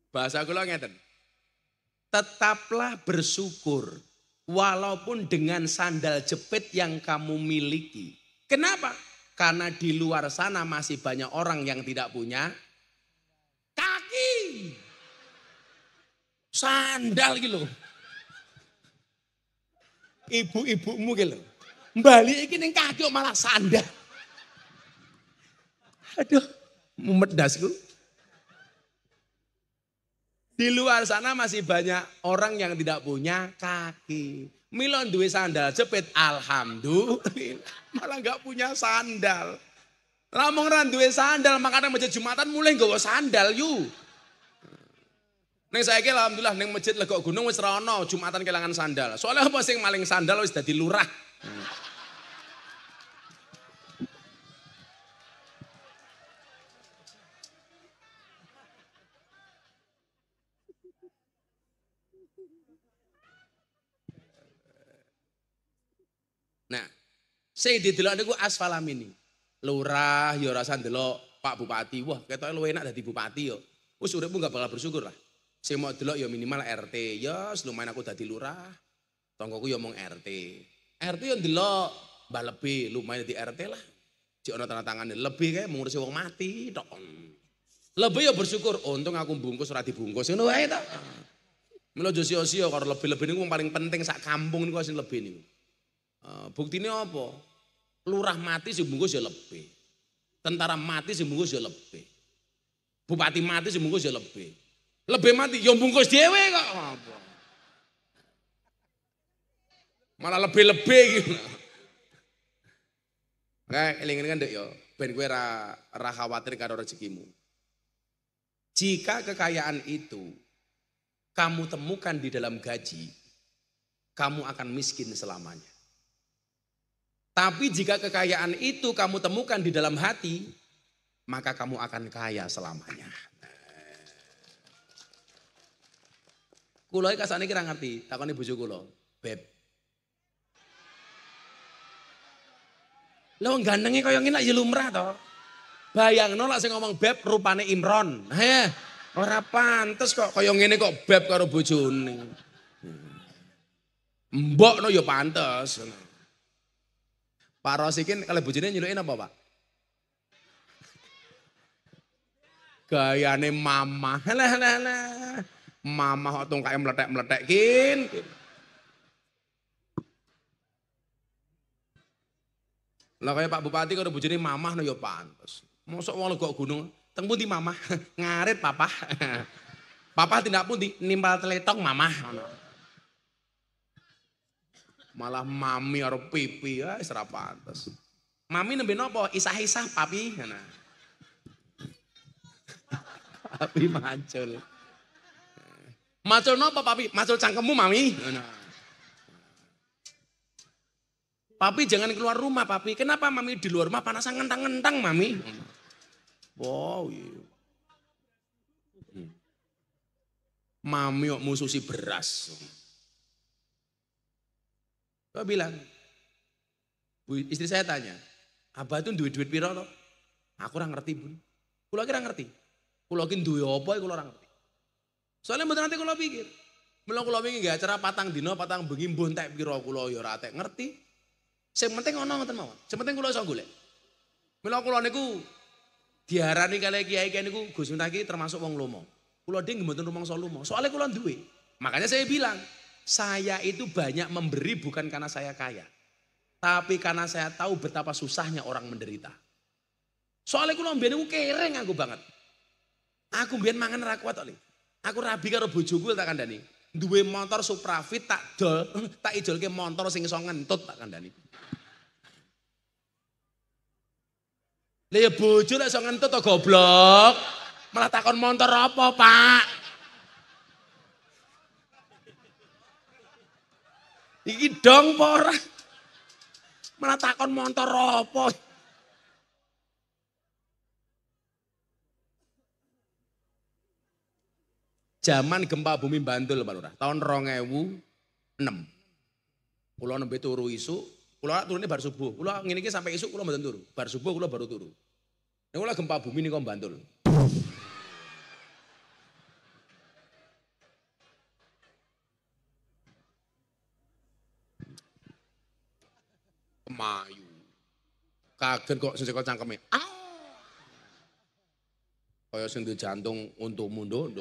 Bahasa kula ngeten. Tetaplah bersyukur walaupun dengan sandal jepit yang kamu miliki. Kenapa? Karena di luar sana masih banyak orang yang tidak punya kaki. Sandal gitu Ibu-ibumu gitu Bali iki ning kaki malah sandal. Aduh, mumet dasku. Di luar sana masih banyak orang yang tidak punya kaki. Milon duwe sandal cepet alhamdulillah. Malah nggak punya sandal. Lamong ran duwe sandal, makanya masjid Jumatan mulai nggawa sandal yu. Neng kira alhamdulillah neng masjid Legok Gunung wis Jumatan kelangan sandal. Soalnya apa sih maling sandal wis dadi lurah. Hmm. saya Sing didelok niku ini, Lurah ya ora delok Pak Bupati. Wah, ketoke luwih enak dadi bupati yo. Wis uripmu gak bakal bersyukur lah. saya mau delok ya minimal RT. Ya lumayan aku dadi lurah. aku ya mau RT. RT yo ya delok mbah lebih lumayan di RT lah. Cik ono tanda tangan lebih kayak mengurusi wong mati tok. Lebih ya bersyukur, untung aku bungkus ora dibungkus ngono wae to. Melo josio-sio kalau lebih-lebih niku paling penting sak kampung ini sih lebih nih. Eh, ini apa? Lurah mati bungkus ya lebih. Tentara mati bungkus ya lebih. Bupati mati bungkus ya lebih. Lebih mati ya bungkus dewe kok Malah lebih-lebih gitu. Nah, eling kan dek yo, ya, ben gue ra ra khawatir karo rezekimu. Jika kekayaan itu kamu temukan di dalam gaji, kamu akan miskin selamanya. Tapi jika kekayaan itu kamu temukan di dalam hati, maka kamu akan kaya selamanya. Nah. Kuloi kasane kira ngerti, takoni bojo kula, beb. Lho gandenge kaya ngene ya lumrah to. Bayangno lak sing ngomong beb rupane Imron. Heh, nah, ya, ora pantes kok kaya ngene kok beb karo bojone. Mbok no ya pantes. Pak Rosikin kalau bujine nyulukin apa Pak? nih mama. Lah lah lah. Mama kok kayak meletek-meletekin. Lah kayak Pak Bupati kalau bujine mama nih ya pantes. masuk wong legok gunung, teng pundi mama Ngarit papa. papa tindak pundi nimbal teletong mama Malah mami harus pipi ya wis atas Mami nembe nopo Isah-isah papi. Nah. papi macul. Macul nopo papi? Macul cangkemmu mami. Nah. Papi jangan keluar rumah, papi. Kenapa mami di luar rumah panas ngentang-ngentang, mami? Wow, iya. Mami kok susi beras. Kok bilang? Istri saya tanya, abah itu duit duit piro toh? Aku orang ngerti bun. Kulo kira ngerti. Kulo kin duit apa? Kulo orang ngerti. Soalnya betul nanti kulo pikir. Mula kulo mikir gak acara patang dino, patang bengi mbuh entek pira kula ya ora ngerti. Sing penting ana ngoten mawon. Sing penting kula iso golek. Mula kula niku diarani kali kiai kiai niku Gus Munaki termasuk wong lomo. ding dhewe mboten rumangsa lomo. Soalnya kula duwe. Makanya saya bilang, saya itu banyak memberi bukan karena saya kaya. Tapi karena saya tahu betapa susahnya orang menderita. Soalnya aku lombian aku kereng aku banget. Aku mbien mangan rakwat kuat Aku rabi karo bojoku tak kandani. Duwe motor Suprafit tak dol, tak ijolke motor sing iso ngentut tak kandani. Lah ya bojo lek iso ngentut to goblok. Malah takon motor apa, Pak? Iki dong apa motor Malah takon montor apa? Zaman gempa bumi Bantul Pak Lurah, tahun 2006. Kula nembe turu isu, kula turune bar subuh. Pulau ngene iki sampai isu kula mboten turu. Bar subuh Pulau baru turu. Niku kula gempa bumi niku Bantul. mayu. Kaget kok sejak cangkeme. Ah. Kaya sing di jantung untuk mundur.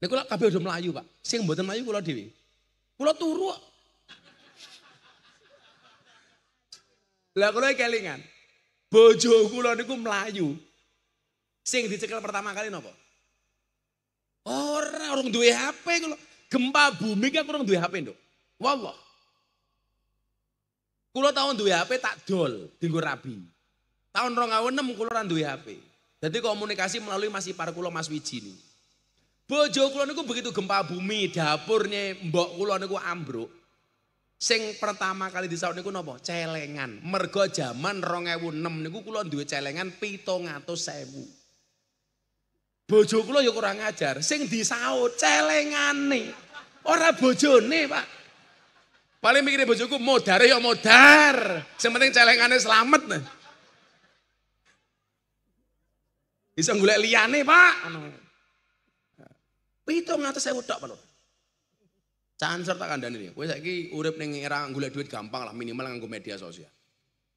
Niku lak kabeh udah melayu, Pak. Sing mboten melayu kula dhewe. Kula turu. Lah kula kelingan. Bojo kula niku melayu. Sing dicekel pertama kali napa? orang orang duwe HP kula. Gempa bumi kan orang duwe HP, Nduk. Wallah. Kulo tahun dua HP tak dol dinggo rabi. Tahun 2006 kulo ora dua HP. Jadi komunikasi melalui masih para kulo Mas Wiji ini. Bojo kulo niku begitu gempa bumi, dapurnya mbok kulo niku ambruk. Sing pertama kali di disaut niku nopo? Celengan. Mergo zaman jaman enam. niku kulo dua celengan 700.000. Bojo kulo yuk ya kurang ajar, sing di celengan nih orang bojo nih Pak. Paling mikirnya bojoku modare ya modar. Yang penting celengannya selamat. nih. Bisa golek liane Pak. Pitung ngatas saya udah, Pak. serta tak kandani nih. saya saiki urip ning era gula duit gampang lah minimal nganggo media sosial.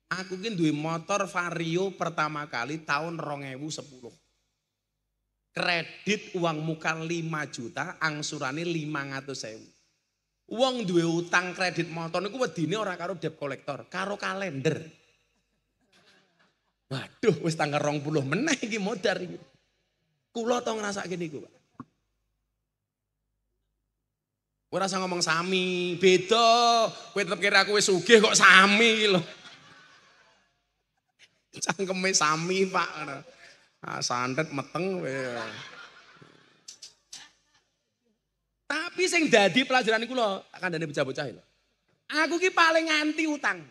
Aku kan duit motor Vario pertama kali tahun sepuluh. Kredit uang muka 5 juta, angsurannya 500 sewu. Wong duwe utang kredit motor niku wedine ora karo debt collector, karo kalender. Waduh, wis tanggal 20 meneh iki modar iki. Kula to ngrasake niku, Pak. Ora usah ngomong sami, beda. Kowe tetep kira aku wis sugih kok sami loh. lho. Cangkeme sami, Pak. Ah, santet meteng kowe. Tapi sing dadi pelajaran kula akan kandhane bocah-bocah lho. Aku ki paling anti utang.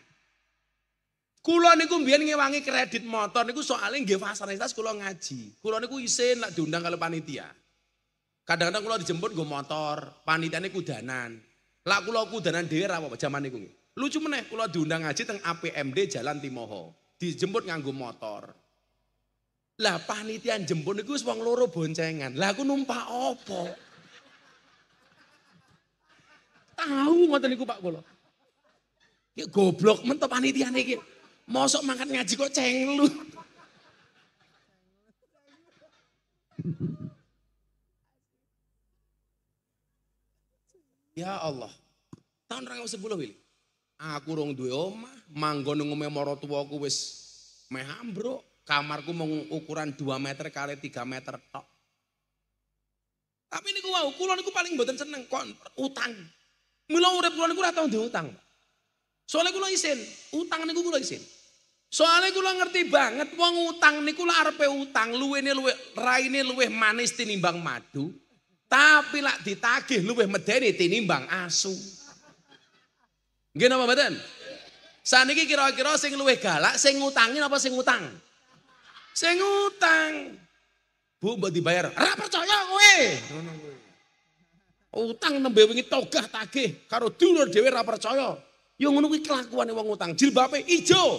Kulo niku mbiyen ngewangi kredit motor niku soalnya nggih fasilitas kula ngaji. Kulo niku isin lak diundang kalau panitia. Kadang-kadang kula dijemput nggo motor, panitiane kudanan. Lak kula kudanan dhewe ra apa jaman niku. Lucu meneh kula diundang ngaji teng APMD Jalan Timoho. Dijemput nganggu motor. Lah panitian jemput niku wis wong loro boncengan. Lah aku numpak opo? Tahu ngoten niku Pak kula. Ki goblok men to panitiane iki. Mosok mangkat ngaji kok cenglu. Ya Allah. Tahun 2010 Willy. Aku rong duwe omah, manggon nang omahe maratuwaku wis meh ambruk. Kamarku mau ukuran 2 meter kali 3 meter tok. Tapi niku wau, kula niku paling mboten seneng kon utang. Mula urip kula niku ora tau utang. Soale kula isin, utang niku kula isin. Soale kula ngerti banget wong utang niku lak arepe utang luwene luwe raine luwih manis tinimbang madu. Tapi lak ditagih luwih medeni tinimbang asu. Nggih napa mboten? Saniki kira-kira sing luwih galak sing ngutangi apa sing utang? Sing utang. Bu mbok dibayar. Ora percaya kowe. Ngono. Utang nembe wingi togah tagih karo dulur dhewe ra percaya. Ya ngono kuwi kelakuane wong utang. Jilbabe ijo.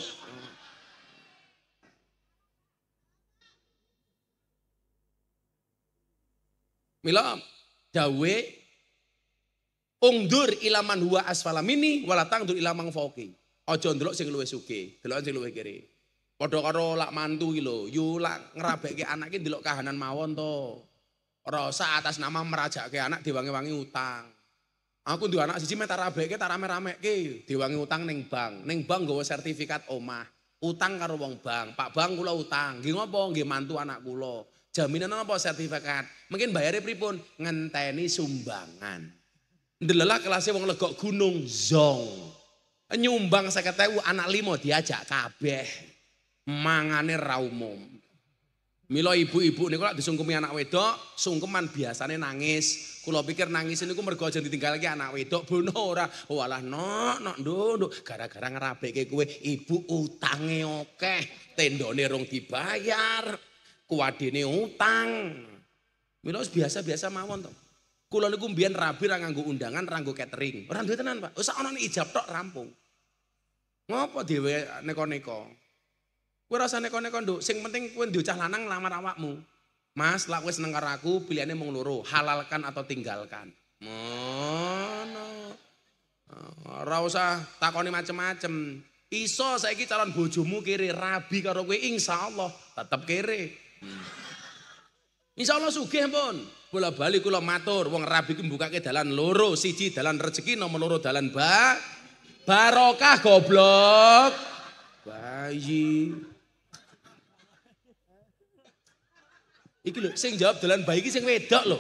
Mila dawe ungdur ilaman huwa asfala mini wala tangdur ilamang fauki. Aja ndelok sing luwe suke, delok sing luwe kiri. Padha karo lak mantu iki lho, yo lak ngrabekke anake ndelok kahanan mawon to. Rasa atas nama merajak ke anak diwangi-wangi utang. Aku dua anak siji metar abeke tak rame ke diwangi utang neng bank. neng bank gue sertifikat omah. Utang karo wong bank. Pak Bang gula utang. gimana ngopo? Nggih mantu anak kula. Jaminan apa sertifikat? Mungkin bayarnya pripun ngenteni sumbangan. Ndelelah kelasnya wong legok gunung zong. Nyumbang saya ketemu anak limo diajak kabeh. Mangane raumum. Mila ibu-ibu niku lak disungkemi anak wedok, sungkeman biasane nangis. Kulo pikir nangis niku mergo aja ditinggalke anak wedok bono ora. Walah oh, nok nok nduk gara-gara ngerabeke kowe ibu utange akeh, tendone rong dibayar, kuwadene utang. Mila biasa-biasa mawon to. Kula niku mbiyen rabi ra nganggo undangan, ra nganggo catering. Ora duwe tenan, Pak. Wis ana ijab tok rampung. Ngopo dhewe neko-neko? Kue rasa neko-neko do, sing penting kowe diocah lanang lamar awakmu. Mas, lah kue seneng karo aku, pilihannya mau ngeluruh, halalkan atau tinggalkan. Mono. Oh, rasa takoni macem-macem. Iso saiki calon bojomu kiri rabi karo insya Allah tetap kiri. Hmm. insya Allah sugih pun. Bola balik kula matur, wong rabi buka ke dalan loro, siji dalan rezeki, nomor loro dalan ba barokah goblok. Bayi. Iki lho, sing jawab dolan bayi iki sing wedok lho.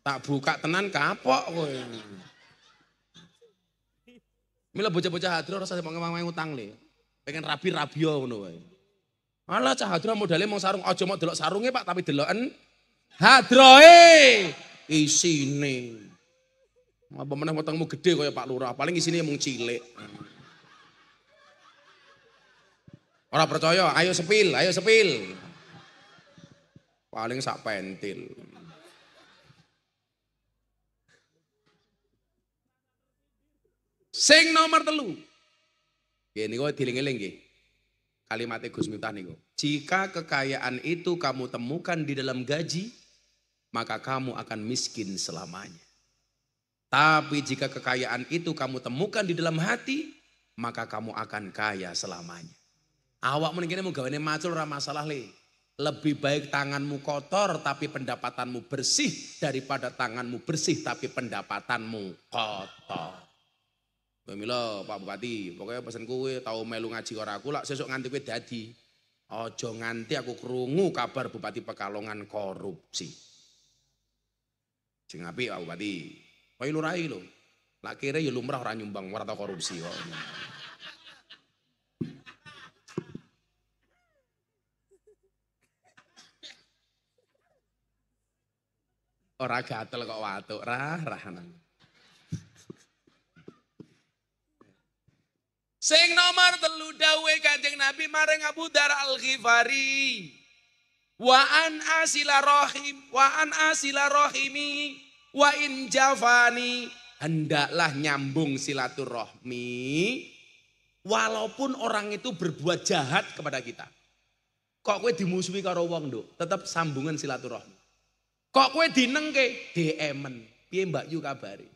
Tak buka tenan kapok kowe. Mila bocah-bocah hadro rasa pengen utang le. Pengen rabi-rabio ya ngono wae. Ala cah hadro modale mau sarung aja mau delok sarungnya Pak tapi deloken hadroe isine. Apa meneh utangmu gede kaya Pak Lurah, paling isine mung cilik. Ora percaya, ayo sepil, ayo sepil paling sak pentil. Sing nomor telu. Gini gue dieling-eling Kalimatnya Gus Miftah nih Jika kekayaan itu kamu temukan di dalam gaji, maka kamu akan miskin selamanya. Tapi jika kekayaan itu kamu temukan di dalam hati, maka kamu akan kaya selamanya. Awak mungkin mau gawainnya macul ramah salah leh. Lebih baik tanganmu kotor tapi pendapatanmu bersih daripada tanganmu bersih tapi pendapatanmu kotor. Pemilo Pak Bupati, pokoknya pesan kue tahu melu ngaji ora aku lah sesuk nganti kue dadi. Ojo nganti aku kerungu kabar Bupati Pekalongan korupsi. Sing api Pak Bupati. kau lurai lo. Lak kire ya lumrah orang nyumbang warta korupsi kok. Ora gatel kok watuk, rah rahanan. Sing nomor telu dawe Kanjeng Nabi maring Abu Dar Al-Ghifari. Wa an asila rahim wa an asila rahimi wa in jafani hendaklah nyambung silaturahmi walaupun orang itu berbuat jahat kepada kita. Kok gue dimusuhi karo wong, Tetap sambungan silaturahmi. Kok kue dinengke? DM-en. Piye Mbak Yu kabari?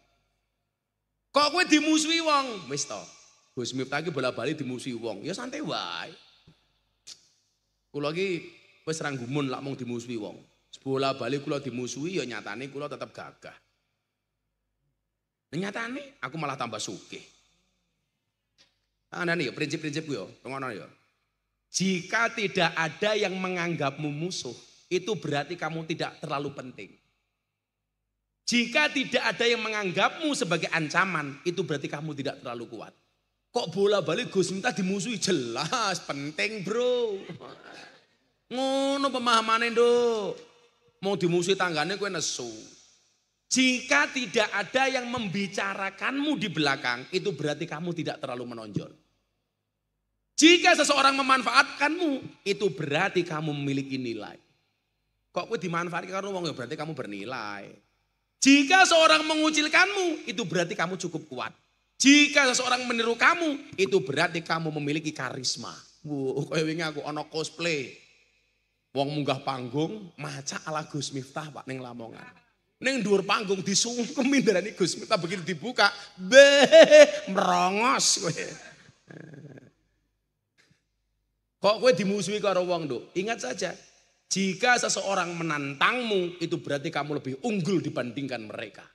Kok kue dimusui wong? Wis to. Gus Miftah iki bola-bali dimusui wong. Ya santai wae. Kulo iki wis ra gumun lak mung dimusui wong. Bola-bali kulo dimusui ya nyatane kulo tetep gagah. Nyatane aku malah tambah suke. Ana nih ya, prinsip-prinsip yo, ya, ngono yo. Ya. Jika tidak ada yang menganggapmu musuh, itu berarti kamu tidak terlalu penting. Jika tidak ada yang menganggapmu sebagai ancaman, itu berarti kamu tidak terlalu kuat. Kok bola balik Gus minta dimusuhi jelas penting bro. Ngono pemahamannya do. Mau dimusuhi tangganya gue nesu. Jika tidak ada yang membicarakanmu di belakang, itu berarti kamu tidak terlalu menonjol. Jika seseorang memanfaatkanmu, itu berarti kamu memiliki nilai. Kok kowe dimanfaatkan karo uang, ya berarti kamu bernilai. Jika seorang mengucilkanmu, itu berarti kamu cukup kuat. Jika seseorang meniru kamu, itu berarti kamu memiliki karisma. Wuh, kayak wingi aku ono cosplay. Wong munggah panggung, maca ala Gus Miftah Pak ning Lamongan. Ning dur panggung disungkem ini Gus Miftah begitu dibuka, be merongos kowe. Kok kowe dimusuhi karo wong, Nduk? Ingat saja, jika seseorang menantangmu, itu berarti kamu lebih unggul dibandingkan mereka.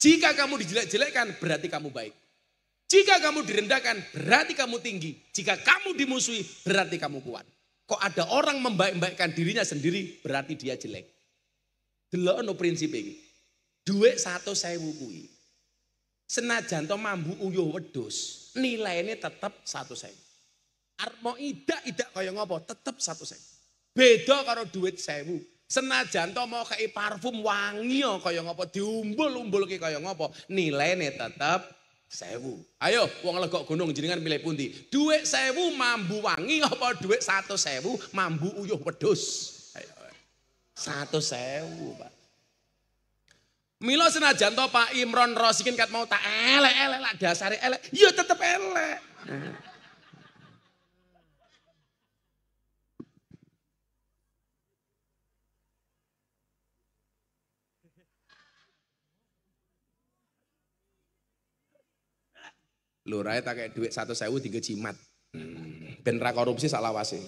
Jika kamu dijelek-jelekkan, berarti kamu baik. Jika kamu direndahkan, berarti kamu tinggi. Jika kamu dimusuhi, berarti kamu kuat. Kok ada orang membaik-baikkan dirinya sendiri, berarti dia jelek. Delok no prinsip ini. Duit satu saya wukui. Senajan to mambu uyuh wedus, nilainya tetap satu saya. Armo idak idak kaya ngopo, tetap satu saya. Beda karo duit sewu. Senajan to mau kei parfum wangi kaya ngopo diumbul-umbul ki kaya ngopo, nilainya tetep sewu. Ayo wong legok gunung jenengan milih pundi? Duit sewu mambu wangi apa duit satu sewu mambu uyuh wedhus? Satu sewu, Pak. Milo senajan to Pak Imron Rosikin kat mau tak elek elek lah dasare elek, ya tetep elek. Nah. Lho rae tak kayak duit satu sewu tiga jimat. Hmm. Ben ra korupsi salawase.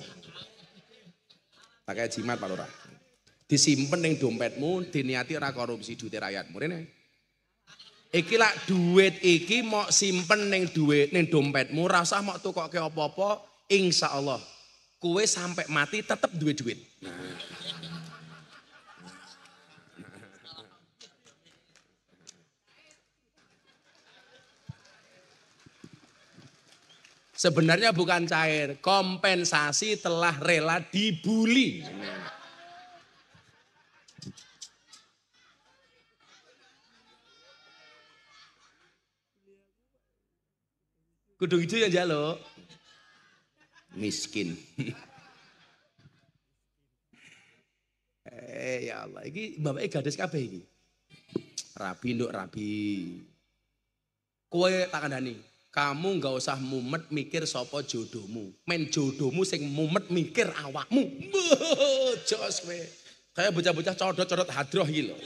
Tak kayak jimat Pak Lurah. Disimpen ning dompetmu, diniati ora korupsi duit rakyatmu rene. Iki lak duit iki mau simpen neng duit neng dompetmu, rasa mau mok tukokke opo insya insyaallah kue sampai mati tetep duit duit. Nah. Sebenarnya bukan cair, kompensasi telah rela dibully. Kudu itu yang jalo, Miskin. eh ya Allah, ini bapaknya gadis kabeh ini. Rabi nduk rabi. Kue tak kandani. Kamu nggak usah mumet mikir sopo jodohmu. Men jodohmu sing mumet mikir awakmu. Jos kowe. Kayak bocah-bocah codot-codot hadroh gitu.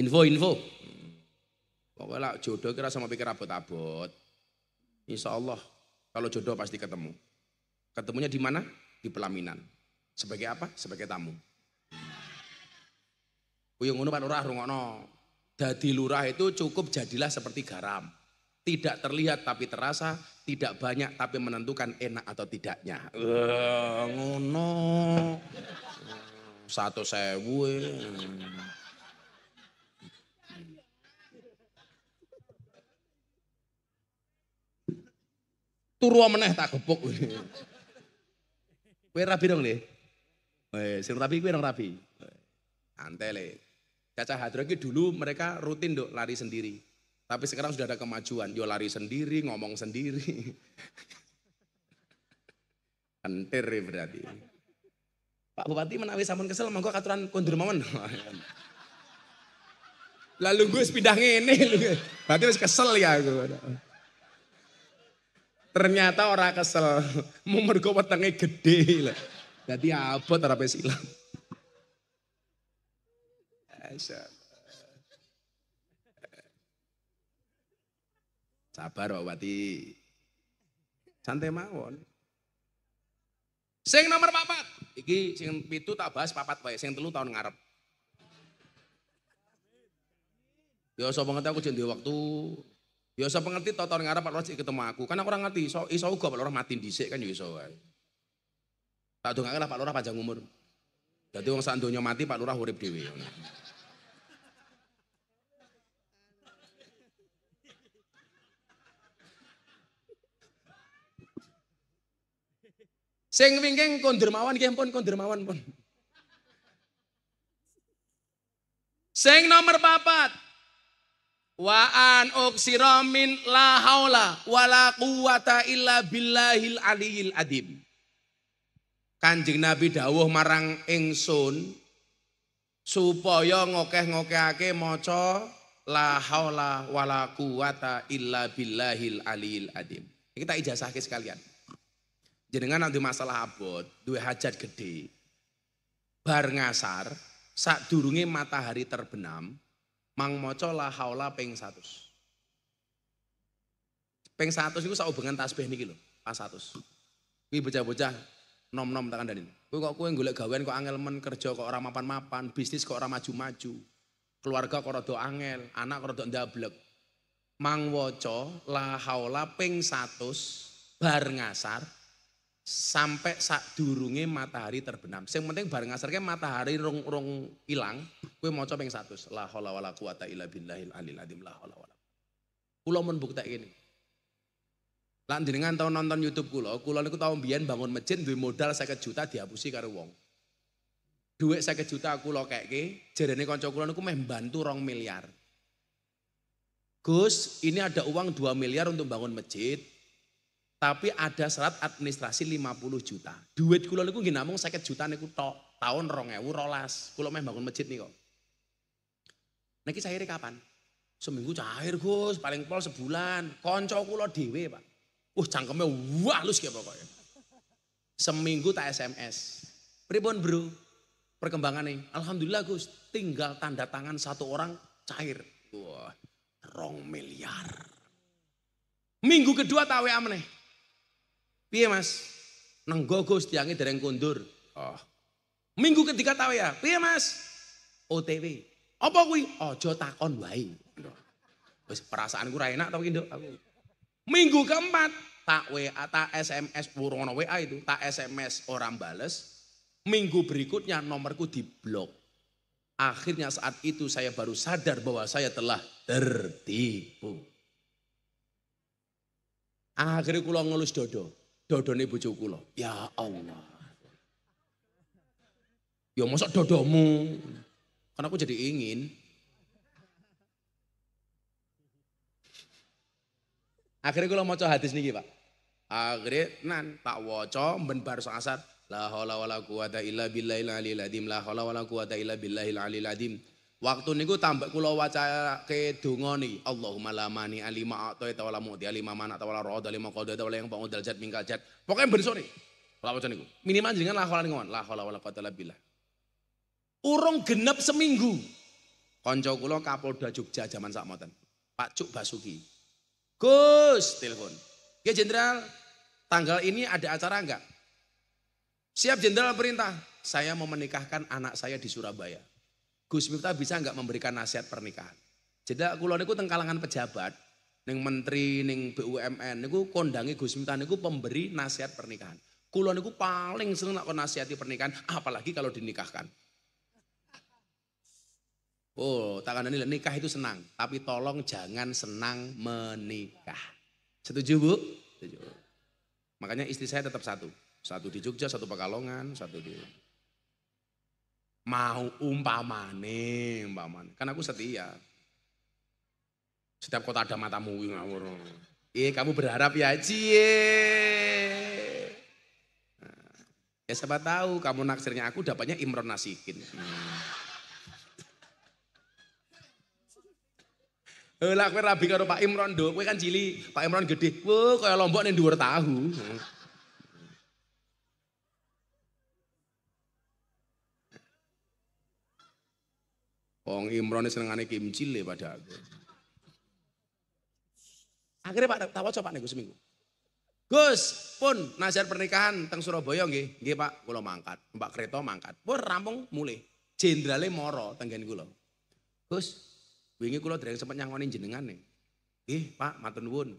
Info-info. Pokoknya lah jodoh kira sama pikir abot-abot. Insya Allah kalau jodoh pasti ketemu. Ketemunya di mana? Di pelaminan. Sebagai apa? Sebagai tamu. Kuyung ngono kan ora rungokno. Dadi lurah itu cukup jadilah seperti garam. Tidak terlihat tapi terasa, tidak banyak tapi menentukan enak atau tidaknya. Eh, ngono. Satu sewu. Eh. Turu meneh tak gebuk. Kowe rabi dong, Le. Eh, sing rabi kowe rabi. Eh, Antele. Kaca hadroh itu dulu mereka rutin dok lari sendiri. Tapi sekarang sudah ada kemajuan, yo lari sendiri, ngomong sendiri. Entir ya berarti. Pak Bupati menawi sampun kesel monggo katuran kondur mawon. Lalu gue pindah ngene Berarti wis kesel ya aku. Ternyata orang kesel, mau mergo wetenge gede. Jadi abot ora silam. Masya Sabar Wati. Santai mawon. Sing nomor papat. Iki sing pitu tak bahas papat wae, sing telu tahun ngarep. Ya sapa ngerti aku jenenge waktu. Ya sapa ngerti to tahun ngarep Pak Rosi ketemu aku. Kan aku ora ngerti, iso iso uga Pak Lurah mati dhisik kan ya iso wae. Tak dongake lah Pak Lurah panjang umur. Dadi wong sak donya mati Pak Lurah urip dhewe. Sing wingking kon dermawan nggih pun kon dermawan pun. Sing nomor papat. Wa an uksira min la haula wala quwata illa billahil aliyil adim. Kanjeng Nabi dawuh marang ingsun supaya ngokeh-ngokehake maca la haula wala quwata illa billahil aliyil adim. Kita ijazahke sekalian jenengan nanti masalah abot, dua hajat gede, bar ngasar, sak durungi matahari terbenam, mang moco haula peng satu, Peng satu itu saya ubengan tasbih niki lho, pas satu, Kuwi bocah-bocah nom-nom tangan danin. gue kok gue golek gawean kok angel men kerja kok orang mapan-mapan, bisnis kok orang maju-maju. Keluarga kok rodo angel, anak kok rodo ndablek. Mang woco la haula ping satu bar ngasar sampai sak durunge matahari terbenam. Yang penting bareng asarnya matahari rong-rong hilang, kue mau coba yang satu. La haula wala quwata illa billahil alil adim la haula wala. Kula men bukti ini. Lan jenengan tau nonton YouTube kula, kula niku tau mbiyen bangun masjid duwe modal 50 juta dihapusi karo wong. Duit 50 juta kayak kekke, jarene kanca kula niku meh bantu rong miliar. Gus, ini ada uang 2 miliar untuk bangun masjid. Tapi ada syarat administrasi 50 juta. Duit kula niku nggih namung 50 juta niku tok tahun 2012. Kula meh bangun masjid nih kok. Niki cairnya kapan? Seminggu cair Gus, paling pol sebulan. Konco kula dhewe, Pak. Wah, uh, cangkeme lu siapa pokoknya. Seminggu tak SMS. Pripun, Bro? nih. Alhamdulillah, Gus. Tinggal tanda tangan satu orang cair. Wah, rong miliar. Minggu kedua tak WA meneh. Piye Mas? Nang gogo setiange dereng kundur. Oh. Minggu ketiga tahu ya. Piye Mas? OTW. Apa kuwi? oh takon wae. perasaan Perasaan ra enak tau kindo. Aku. Minggu keempat tak WA, tak SMS, Purwono WA itu, tak SMS orang bales. Minggu berikutnya nomorku diblok. Akhirnya saat itu saya baru sadar bahwa saya telah tertipu. Akhirnya kulo ngelus dodo dodone bojo kula. Ya Allah. Ya mosok dodomu. Karena aku jadi ingin. Akhirnya kula maca hadis niki, Pak. Akhirnya nan tak waca ben bar asar. La haula wala quwata illa billahil aliyil adzim. La haula wala quwata illa billahil aliyil adzim. Waktu niku tambah kula wacake donga nih Allahumma la mani alima atau itu wala mu'ti alima mana atau wala roda alima qada ta wala yang bangun derajat mingkal jat. pokoknya ben sore. Kula waca niku. Minimal jenengan lah haula ngomong. lah haula wala quwata billah. Urung genep seminggu. konco kulo Kapolda Jogja jaman sakmoten. Pak Cuk Basuki. Gus telepon. Ya jenderal, tanggal ini ada acara enggak? Siap jenderal perintah. Saya mau menikahkan anak saya di Surabaya. Gus Miftah bisa nggak memberikan nasihat pernikahan? Jadi aku niku teng tengkalangan pejabat, neng menteri, neng BUMN niku kondangi Gus Miftah niku pemberi nasihat pernikahan. Kulon niku paling seneng nak nasihati pernikahan, apalagi kalau dinikahkan. Oh, tangan ini nikah itu senang, tapi tolong jangan senang menikah. Setuju bu? Setuju. Makanya istri saya tetap satu, satu di Jogja, satu Pekalongan, satu di Mau umpamane, umpamane. Kan aku setia. Setiap kota ada matamu ngawur. Eh, kamu berharap ya, cie. Nah, ya siapa tahu kamu naksirnya aku dapatnya Imron Nasikin. heh, hmm. Lah kowe rabi karo Pak Imron, Dok. Kowe kan cilik, Pak Imron gede. Wah, kaya lombok ning dhuwur tahu. Wong Imron senengane Cile pada aku, Akhirnya Pak tawa coba nih Gus seminggu. Gus, pun nasihat pernikahan teng Surabaya nggih, nggih Pak, kula mangkat. Mbak kereta mangkat. Pun rampung mulai. Jenderalnya moro tenggen kula. Gus, wingi kula dereng sempat nyangoni jenengan nih. Nggih, Pak, matur nuwun.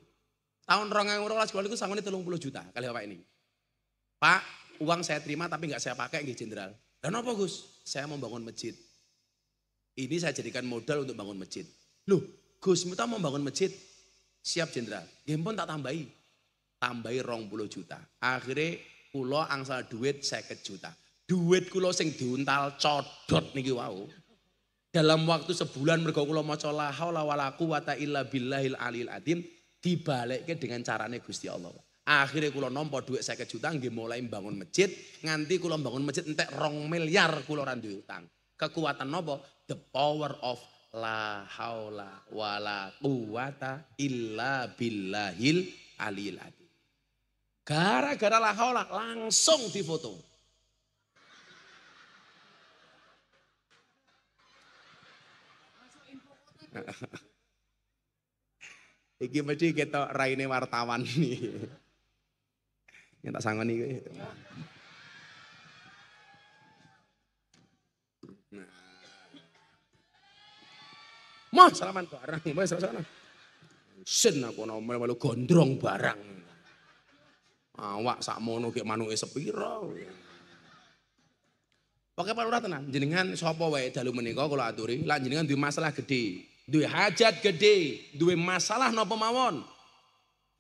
Tahun 2012 kula niku sangone 30 juta kali Bapak ini. Pak, uang saya terima tapi nggak saya pakai nggih Jenderal. Dan apa Gus? Saya mau bangun masjid. Ini saya jadikan modal untuk bangun masjid. Loh, Gus Miftah mau bangun masjid? Siap jenderal. Gempon tak tambahi. Tambahi rong puluh juta. Akhirnya kulo angsal duit seket juta. Duit kulo sing diuntal codot niki wau. Dalam waktu sebulan mergo kulo maca la haula wala quwata illa billahil alil adim Dibaliknya dengan carane Gusti Allah. Akhirnya kulo nompo duit seket juta nggih mulai bangun masjid, nganti kulo bangun masjid entek rong miliar kulo randu utang. Kekuatan nopo? the power of la haula la quwata illa billahil alil adzim. Gara-gara la haula langsung difoto. Iki mesti kita raine wartawan nih. Yang tak sanggup nih. Mah salaman barang, mau salaman. Sen aku ono melu gondrong barang. Awak sakmono kayak manusia sepiro. Pakai palura tenan, jenengan sopo wae dalu menikah kalau aturi, lan jenengan duwe masalah gede, dua hajat gede, dua masalah nopo mawon.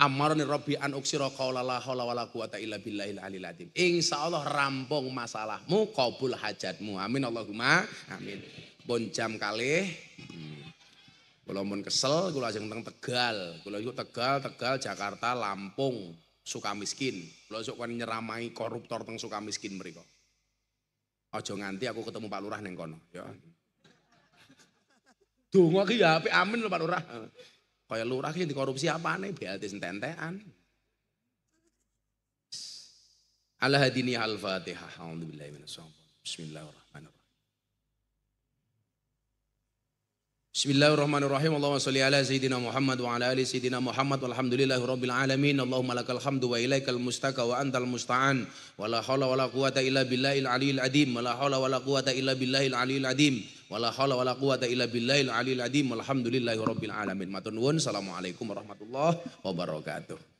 Amaroni Robi an uksiro qaula la haula illa billahil alilatim. Insya Allah rampung masalahmu, kabul hajatmu. Amin Allahumma amin. Bon jam kalih. Kalau mau kesel, kalau aja tentang Tegal, kalau itu Tegal, Tegal, Jakarta, Lampung, miskin. Kalau sok kan nyeramai koruptor tentang suka miskin mereka. Ojo nganti aku ketemu Pak Lurah neng kono. Ya. Dungo ki ya, tapi amin loh Pak Lurah. Kayak Lurah ini korupsi apa nih? BLT sententean. Ala hadini al-Fatihah. Alhamdulillahirrahmanirrahim. Bismillahirrahmanirrahim. Bismillahirrahmanirrahim. Allahumma salli ala sayyidina Muhammad wa ala ali sayyidina Muhammad. Walhamdulillahi rabbil alamin. Allahumma lakal hamdu wa ilaikal mustaka wa antal musta'an. Wa la haula wa la quwata illa billahil aliyil adim. Wa la haula wa la quwata illa billahil aliyil adim. Wa la haula wa la quwata illa billahil aliyil adim. Walhamdulillahi rabbil alamin. Matur nuwun. Assalamualaikum warahmatullahi wabarakatuh.